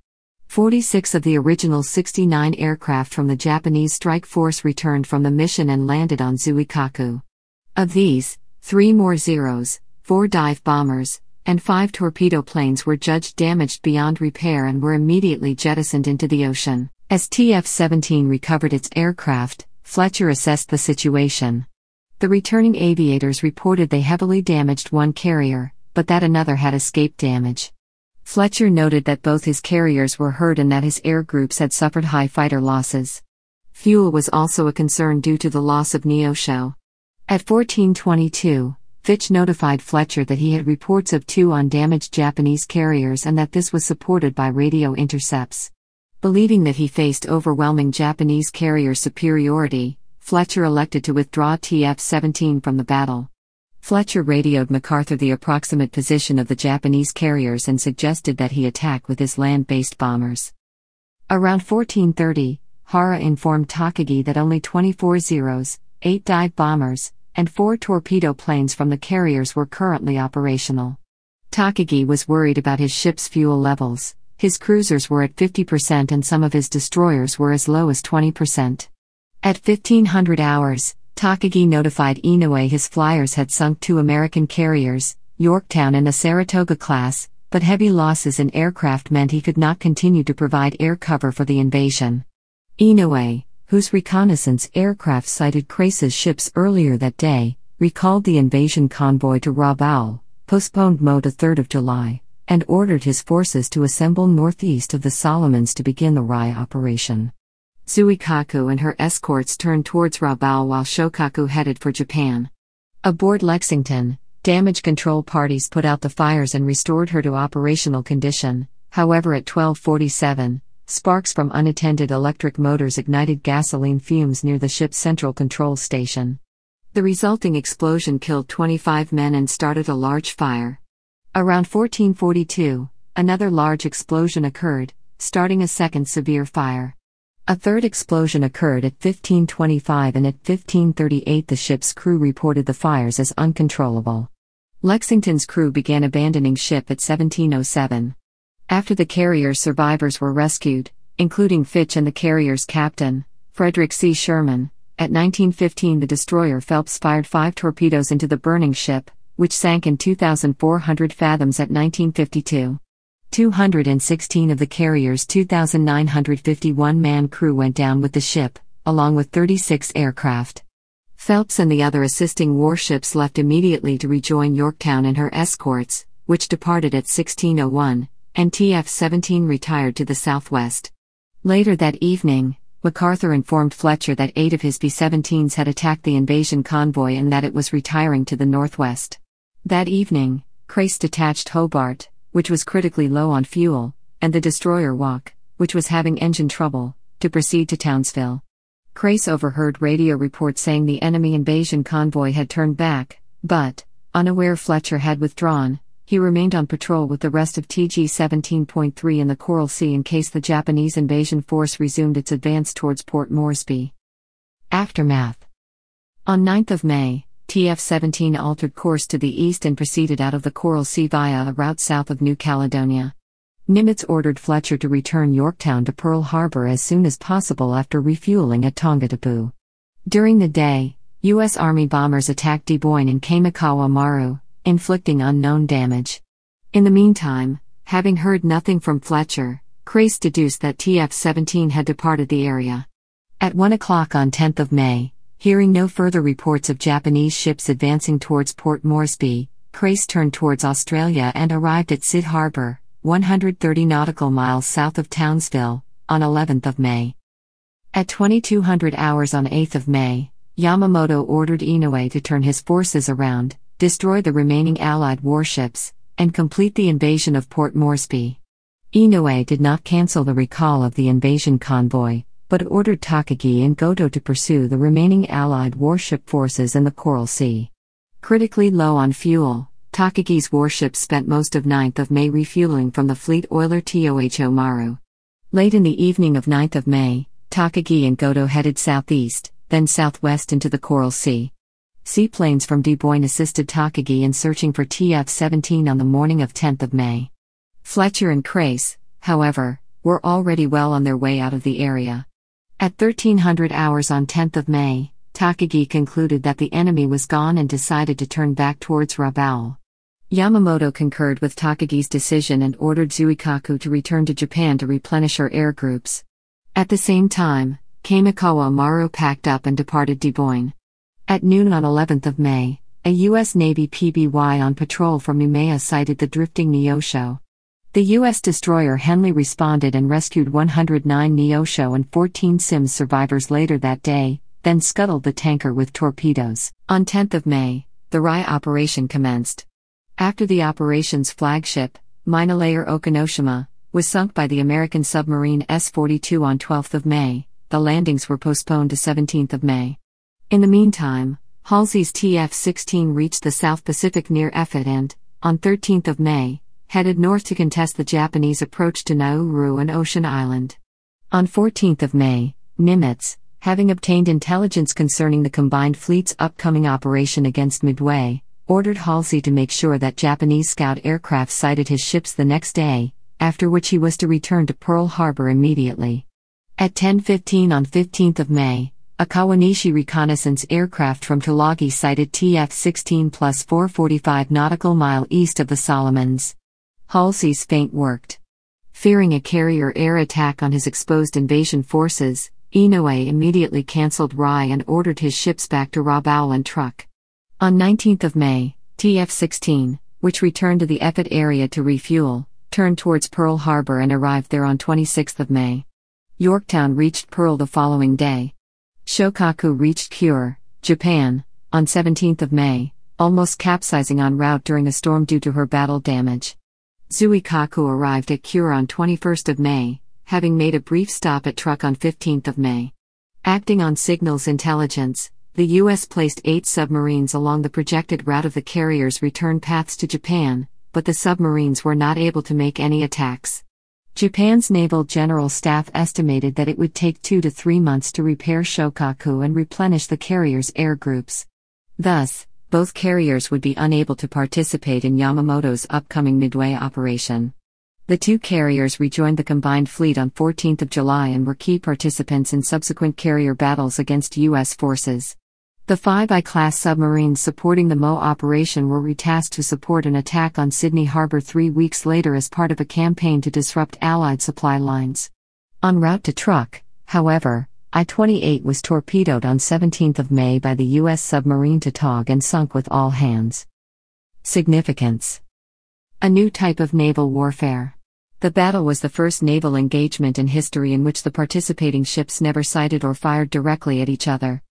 46 of the original 69 aircraft from the Japanese strike force returned from the mission and landed on Zuikaku. Of these, three more zeros, four dive bombers, and five torpedo planes were judged damaged beyond repair and were immediately jettisoned into the ocean. As TF 17 recovered its aircraft, Fletcher assessed the situation. The returning aviators reported they heavily damaged one carrier, but that another had escaped damage. Fletcher noted that both his carriers were hurt and that his air groups had suffered high fighter losses. Fuel was also a concern due to the loss of Neosho. At 1422, Fitch notified Fletcher that he had reports of two undamaged Japanese carriers and that this was supported by radio intercepts. Believing that he faced overwhelming Japanese carrier superiority, Fletcher elected to withdraw TF 17 from the battle. Fletcher radioed MacArthur the approximate position of the Japanese carriers and suggested that he attack with his land based bombers. Around 1430, Hara informed Takagi that only 24 Zeros, 8 dive bombers, and four torpedo planes from the carriers were currently operational. Takagi was worried about his ship's fuel levels. His cruisers were at 50% and some of his destroyers were as low as 20%. At 1500 hours, Takagi notified Inoue his flyers had sunk two American carriers, Yorktown and a Saratoga class, but heavy losses in aircraft meant he could not continue to provide air cover for the invasion. Inoue, whose reconnaissance aircraft sighted Crace's ships earlier that day, recalled the invasion convoy to Rabaul, postponed Mo to 3rd of July, and ordered his forces to assemble northeast of the Solomons to begin the Rai operation. Suikaku and her escorts turned towards Rabaul while Shokaku headed for Japan. Aboard Lexington, damage control parties put out the fires and restored her to operational condition. However, at 1247, Sparks from unattended electric motors ignited gasoline fumes near the ship's central control station. The resulting explosion killed 25 men and started a large fire. Around 1442, another large explosion occurred, starting a second severe fire. A third explosion occurred at 1525 and at 1538 the ship's crew reported the fires as uncontrollable. Lexington's crew began abandoning ship at 1707. After the carrier's survivors were rescued, including Fitch and the carrier's captain, Frederick C. Sherman, at 1915 the destroyer Phelps fired five torpedoes into the burning ship, which sank in 2,400 fathoms at 1952. 216 of the carrier's 2,951 man crew went down with the ship, along with 36 aircraft. Phelps and the other assisting warships left immediately to rejoin Yorktown and her escorts, which departed at 1601, and TF 17 retired to the southwest. Later that evening, MacArthur informed Fletcher that eight of his B 17s had attacked the invasion convoy and that it was retiring to the northwest. That evening, Crace detached Hobart, which was critically low on fuel, and the destroyer Walk, which was having engine trouble, to proceed to Townsville. Crace overheard radio reports saying the enemy invasion convoy had turned back, but, unaware Fletcher had withdrawn, he remained on patrol with the rest of TG 17.3 in the Coral Sea in case the Japanese invasion force resumed its advance towards Port Moresby. Aftermath On 9 May, TF 17 altered course to the east and proceeded out of the Coral Sea via a route south of New Caledonia. Nimitz ordered Fletcher to return Yorktown to Pearl Harbor as soon as possible after refueling at Tongatapu. During the day, U.S. Army bombers attacked Deboyne and Kamikawa Maru, inflicting unknown damage. In the meantime, having heard nothing from Fletcher, Crace deduced that TF-17 had departed the area. At 1 o'clock on 10th of May, hearing no further reports of Japanese ships advancing towards Port Moresby, Crace turned towards Australia and arrived at Sid Harbour, 130 nautical miles south of Townsville, on 11th of May. At 2200 hours on 8th of May, Yamamoto ordered Inoue to turn his forces around, destroy the remaining Allied warships, and complete the invasion of Port Moresby. Inoue did not cancel the recall of the invasion convoy, but ordered Takagi and Goto to pursue the remaining Allied warship forces in the Coral Sea. Critically low on fuel, Takagi's warships spent most of 9th of May refueling from the fleet oiler Toho Maru. Late in the evening of 9th of May, Takagi and Goto headed southeast, then southwest into the Coral Sea. Seaplanes from Dubois assisted Takagi in searching for TF 17 on the morning of 10 May. Fletcher and Crace, however, were already well on their way out of the area. At 1300 hours on 10 May, Takagi concluded that the enemy was gone and decided to turn back towards Rabaul. Yamamoto concurred with Takagi's decision and ordered Zuikaku to return to Japan to replenish her air groups. At the same time, Kamikawa Maru packed up and departed Dubois. At noon on 11th of May, a U.S. Navy PBY on patrol from Umea sighted the drifting Neosho. The U.S. destroyer Henley responded and rescued 109 Neosho and 14 Sims survivors later that day, then scuttled the tanker with torpedoes. On 10th of May, the Rye operation commenced. After the operation's flagship, minelayer Okinoshima, was sunk by the American submarine S-42 on 12th of May, the landings were postponed to 17th of May. In the meantime, Halsey's TF-16 reached the South Pacific near Effet and, on 13 May, headed north to contest the Japanese approach to Nauru and Ocean Island. On 14 May, Nimitz, having obtained intelligence concerning the combined fleet's upcoming operation against Midway, ordered Halsey to make sure that Japanese scout aircraft sighted his ships the next day, after which he was to return to Pearl Harbor immediately. At 10:15 on 15 May, a Kawanishi reconnaissance aircraft from Tulagi sighted TF 16 plus 445 nautical mile east of the Solomons. Halsey's feint worked. Fearing a carrier air attack on his exposed invasion forces, Inoue immediately cancelled Rai and ordered his ships back to Rabaul and Truk. On 19th of May, TF 16, which returned to the Effet area to refuel, turned towards Pearl Harbor and arrived there on 26th of May. Yorktown reached Pearl the following day, Shokaku reached Kure, Japan, on 17 May, almost capsizing en route during a storm due to her battle damage. Zuikaku arrived at Kure on 21 May, having made a brief stop at Truk on 15 May. Acting on signals intelligence, the U.S. placed eight submarines along the projected route of the carrier's return paths to Japan, but the submarines were not able to make any attacks. Japan's Naval General Staff estimated that it would take two to three months to repair Shokaku and replenish the carrier's air groups. Thus, both carriers would be unable to participate in Yamamoto's upcoming Midway operation. The two carriers rejoined the combined fleet on 14 July and were key participants in subsequent carrier battles against U.S. forces. The five I class submarines supporting the MO operation were retasked to support an attack on Sydney Harbour three weeks later as part of a campaign to disrupt Allied supply lines. En route to Truk, however, I 28 was torpedoed on 17 May by the U.S. submarine Tautog and sunk with all hands. Significance A new type of naval warfare. The battle was the first naval engagement in history in which the participating ships never sighted or fired directly at each other.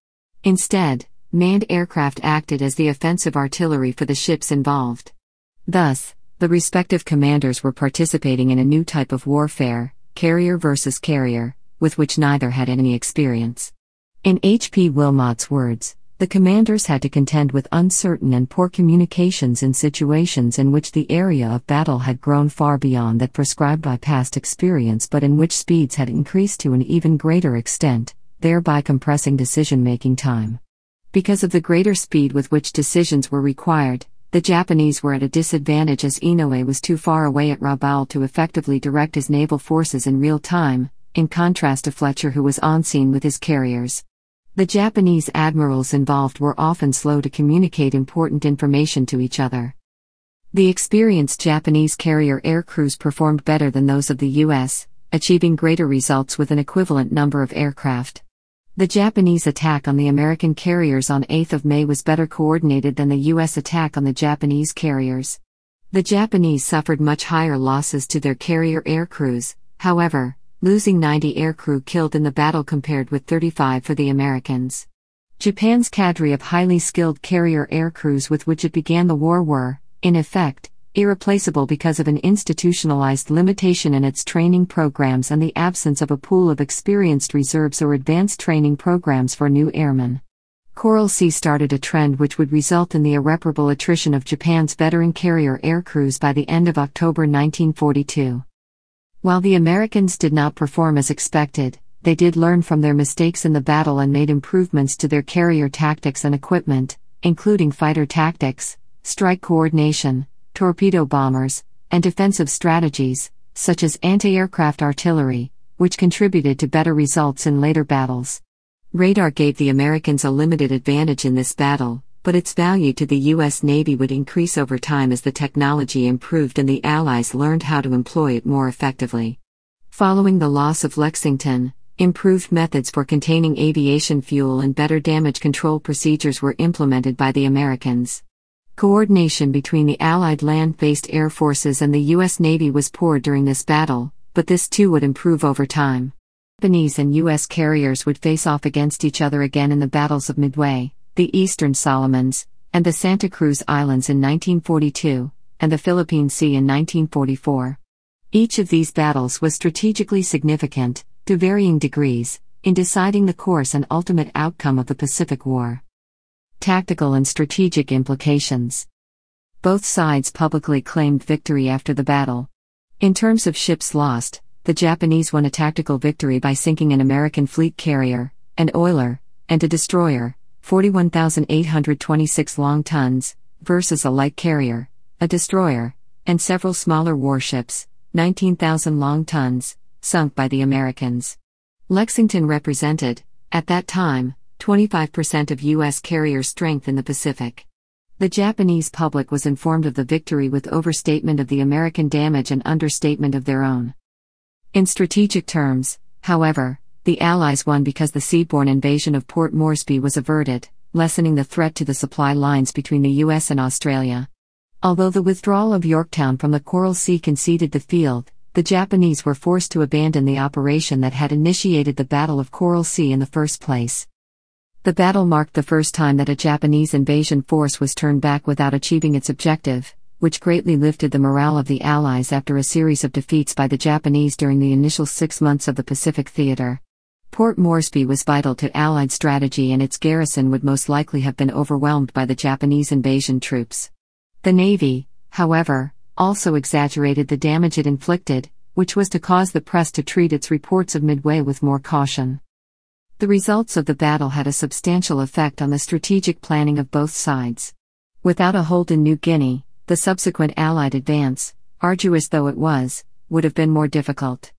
Instead, manned aircraft acted as the offensive artillery for the ships involved. Thus, the respective commanders were participating in a new type of warfare, carrier versus carrier, with which neither had any experience. In H.P. Wilmot's words, the commanders had to contend with uncertain and poor communications in situations in which the area of battle had grown far beyond that prescribed by past experience but in which speeds had increased to an even greater extent, thereby compressing decision making time. Because of the greater speed with which decisions were required, the Japanese were at a disadvantage as Inoue was too far away at Rabaul to effectively direct his naval forces in real time, in contrast to Fletcher, who was on scene with his carriers. The Japanese admirals involved were often slow to communicate important information to each other. The experienced Japanese carrier air crews performed better than those of the U.S., achieving greater results with an equivalent number of aircraft. The Japanese attack on the American carriers on 8 May was better coordinated than the U.S. attack on the Japanese carriers. The Japanese suffered much higher losses to their carrier air crews. however, losing 90 aircrew killed in the battle compared with 35 for the Americans. Japan's cadre of highly skilled carrier aircrews with which it began the war were, in effect, irreplaceable because of an institutionalized limitation in its training programs and the absence of a pool of experienced reserves or advanced training programs for new airmen. Coral Sea started a trend which would result in the irreparable attrition of Japan's veteran carrier air crews by the end of October 1942. While the Americans did not perform as expected, they did learn from their mistakes in the battle and made improvements to their carrier tactics and equipment, including fighter tactics, strike coordination, torpedo bombers, and defensive strategies, such as anti aircraft artillery, which contributed to better results in later battles. Radar gave the Americans a limited advantage in this battle, but its value to the U.S. Navy would increase over time as the technology improved and the Allies learned how to employ it more effectively. Following the loss of Lexington, improved methods for containing aviation fuel and better damage control procedures were implemented by the Americans. Coordination between the Allied land based air forces and the U.S. Navy was poor during this battle, but this too would improve over time. Japanese and U.S. carriers would face off against each other again in the battles of Midway, the Eastern Solomons, and the Santa Cruz Islands in 1942, and the Philippine Sea in 1944. Each of these battles was strategically significant, to varying degrees, in deciding the course and ultimate outcome of the Pacific War tactical and strategic implications. Both sides publicly claimed victory after the battle. In terms of ships lost, the Japanese won a tactical victory by sinking an American fleet carrier, an oiler, and a destroyer, 41,826 long tons, versus a light carrier, a destroyer, and several smaller warships, 19,000 long tons, sunk by the Americans. Lexington represented, at that time, 25% of U.S. carrier strength in the Pacific. The Japanese public was informed of the victory with overstatement of the American damage and understatement of their own. In strategic terms, however, the Allies won because the seaborne invasion of Port Moresby was averted, lessening the threat to the supply lines between the U.S. and Australia. Although the withdrawal of Yorktown from the Coral Sea conceded the field, the Japanese were forced to abandon the operation that had initiated the Battle of Coral Sea in the first place. The battle marked the first time that a Japanese invasion force was turned back without achieving its objective, which greatly lifted the morale of the Allies after a series of defeats by the Japanese during the initial six months of the Pacific Theater. Port Moresby was vital to Allied strategy and its garrison would most likely have been overwhelmed by the Japanese invasion troops. The Navy, however, also exaggerated the damage it inflicted, which was to cause the press to treat its reports of Midway with more caution. The results of the battle had a substantial effect on the strategic planning of both sides. Without a hold in New Guinea, the subsequent Allied advance, arduous though it was, would have been more difficult.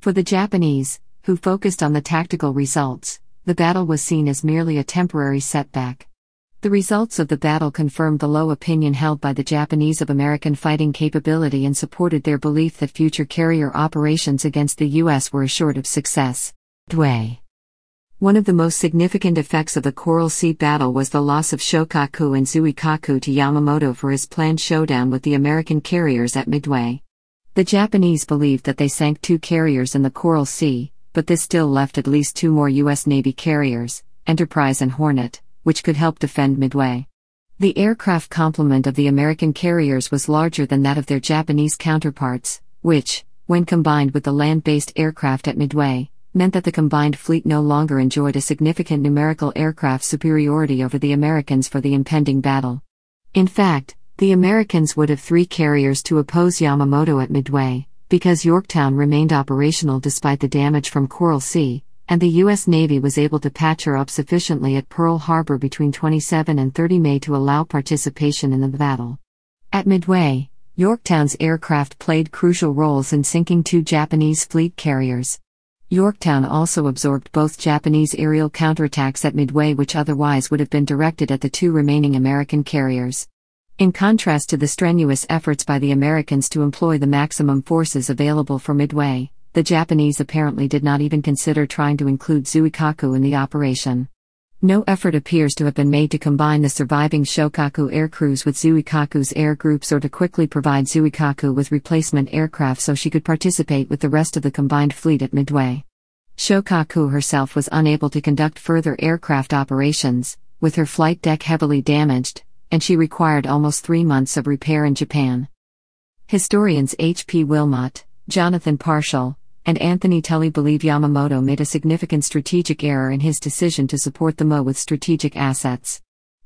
For the Japanese, who focused on the tactical results, the battle was seen as merely a temporary setback. The results of the battle confirmed the low opinion held by the Japanese of American fighting capability and supported their belief that future carrier operations against the U.S. were assured of success. Dway. One of the most significant effects of the Coral Sea battle was the loss of Shokaku and Zuikaku to Yamamoto for his planned showdown with the American carriers at Midway. The Japanese believed that they sank two carriers in the Coral Sea, but this still left at least two more U.S. Navy carriers, Enterprise and Hornet, which could help defend Midway. The aircraft complement of the American carriers was larger than that of their Japanese counterparts, which, when combined with the land based aircraft at Midway, meant that the combined fleet no longer enjoyed a significant numerical aircraft superiority over the Americans for the impending battle. In fact, the Americans would have three carriers to oppose Yamamoto at Midway, because Yorktown remained operational despite the damage from Coral Sea, and the U.S. Navy was able to patch her up sufficiently at Pearl Harbor between 27 and 30 May to allow participation in the battle. At Midway, Yorktown's aircraft played crucial roles in sinking two Japanese fleet carriers. Yorktown also absorbed both Japanese aerial counterattacks at Midway, which otherwise would have been directed at the two remaining American carriers. In contrast to the strenuous efforts by the Americans to employ the maximum forces available for Midway, the Japanese apparently did not even consider trying to include Zuikaku in the operation. No effort appears to have been made to combine the surviving Shokaku air crews with Zuikaku's air groups or to quickly provide Zuikaku with replacement aircraft so she could participate with the rest of the combined fleet at Midway. Shokaku herself was unable to conduct further aircraft operations, with her flight deck heavily damaged, and she required almost three months of repair in Japan. Historians H. P. Wilmot, Jonathan Parshall, and Anthony Tully believe Yamamoto made a significant strategic error in his decision to support the Mo with strategic assets.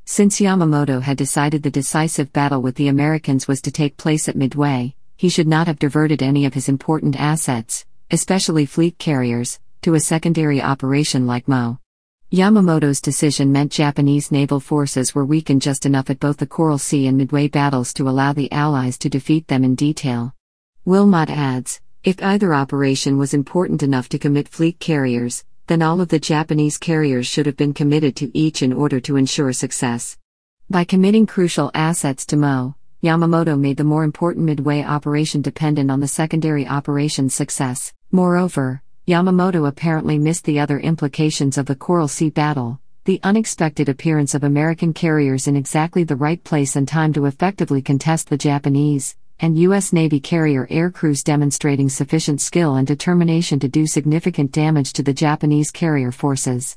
Since Yamamoto had decided the decisive battle with the Americans was to take place at Midway, he should not have diverted any of his important assets, especially fleet carriers, to a secondary operation like Mo. Yamamoto's decision meant Japanese naval forces were weakened just enough at both the Coral Sea and Midway battles to allow the Allies to defeat them in detail. Wilmot adds, if either operation was important enough to commit fleet carriers, then all of the Japanese carriers should have been committed to each in order to ensure success. By committing crucial assets to Mo, Yamamoto made the more important midway operation dependent on the secondary operation's success. Moreover, Yamamoto apparently missed the other implications of the Coral Sea battle the unexpected appearance of American carriers in exactly the right place and time to effectively contest the Japanese, and U.S. Navy carrier air crews demonstrating sufficient skill and determination to do significant damage to the Japanese carrier forces.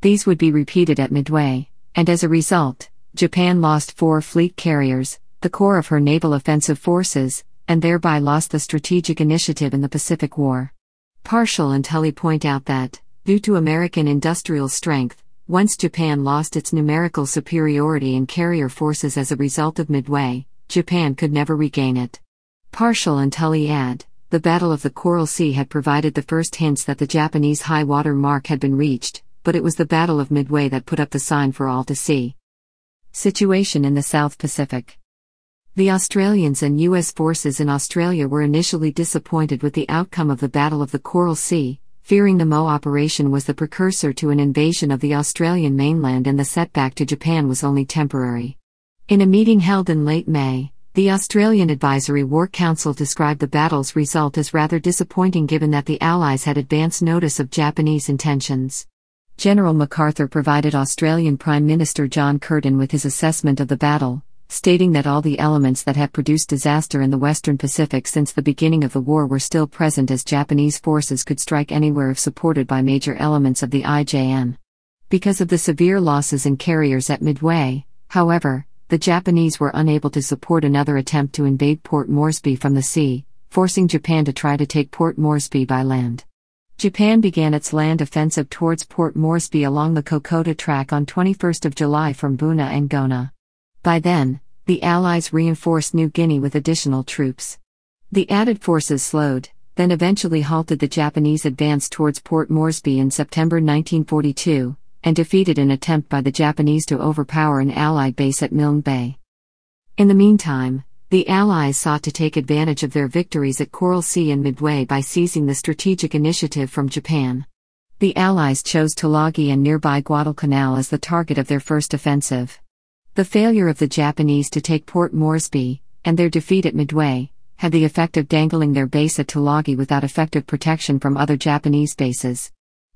These would be repeated at Midway, and as a result, Japan lost four fleet carriers, the core of her naval offensive forces, and thereby lost the strategic initiative in the Pacific War. Partial and Tully point out that, due to American industrial strength, once Japan lost its numerical superiority in carrier forces as a result of Midway, Japan could never regain it. Partial until he add the Battle of the Coral Sea had provided the first hints that the Japanese high water mark had been reached, but it was the Battle of Midway that put up the sign for all to see. Situation in the South Pacific The Australians and U.S. forces in Australia were initially disappointed with the outcome of the Battle of the Coral Sea, fearing the Mo operation was the precursor to an invasion of the Australian mainland and the setback to Japan was only temporary. In a meeting held in late May, the Australian Advisory War Council described the battle's result as rather disappointing given that the Allies had advance notice of Japanese intentions. General MacArthur provided Australian Prime Minister John Curtin with his assessment of the battle, stating that all the elements that have produced disaster in the Western Pacific since the beginning of the war were still present as Japanese forces could strike anywhere if supported by major elements of the IJN. Because of the severe losses in carriers at Midway, however, the Japanese were unable to support another attempt to invade Port Moresby from the sea, forcing Japan to try to take Port Moresby by land. Japan began its land offensive towards Port Moresby along the Kokoda Track on 21 July from Buna and Gona. By then, the Allies reinforced New Guinea with additional troops. The added forces slowed, then eventually halted the Japanese advance towards Port Moresby in September 1942, and defeated an attempt by the Japanese to overpower an Allied base at Milne Bay. In the meantime, the Allies sought to take advantage of their victories at Coral Sea and Midway by seizing the strategic initiative from Japan. The Allies chose Tulagi and nearby Guadalcanal as the target of their first offensive. The failure of the Japanese to take Port Moresby, and their defeat at Midway, had the effect of dangling their base at Tulagi without effective protection from other Japanese bases.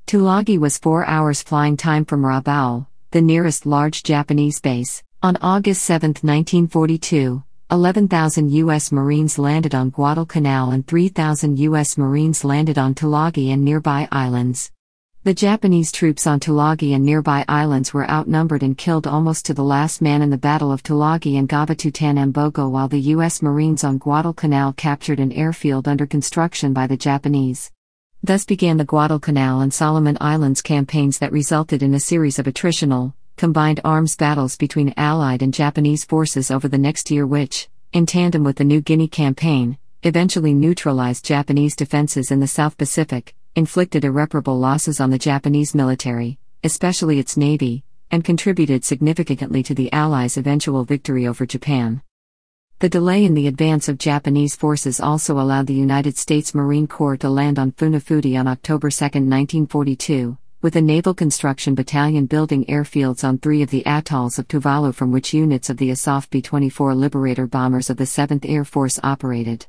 Tulagi was four hours flying time from Rabaul, the nearest large Japanese base. On August 7, 1942, 11,000 U.S. Marines landed on Guadalcanal and 3,000 U.S. Marines landed on Tulagi and nearby islands. The Japanese troops on Tulagi and nearby islands were outnumbered and killed almost to the last man in the Battle of Tulagi and Gabatutan Ambogo while the U.S. Marines on Guadalcanal captured an airfield under construction by the Japanese. Thus began the Guadalcanal and Solomon Islands campaigns that resulted in a series of attritional, combined arms battles between Allied and Japanese forces over the next year, which, in tandem with the New Guinea campaign, eventually neutralized Japanese defenses in the South Pacific, inflicted irreparable losses on the Japanese military, especially its navy, and contributed significantly to the Allies' eventual victory over Japan. The delay in the advance of Japanese forces also allowed the United States Marine Corps to land on Funafuti on October 2, 1942, with a naval construction battalion building airfields on three of the atolls of Tuvalu from which units of the Asaf B 24 Liberator bombers of the 7th Air Force operated.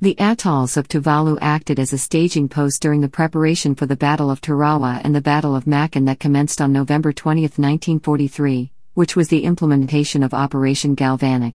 The atolls of Tuvalu acted as a staging post during the preparation for the Battle of Tarawa and the Battle of Makan that commenced on November 20, 1943, which was the implementation of Operation Galvanic.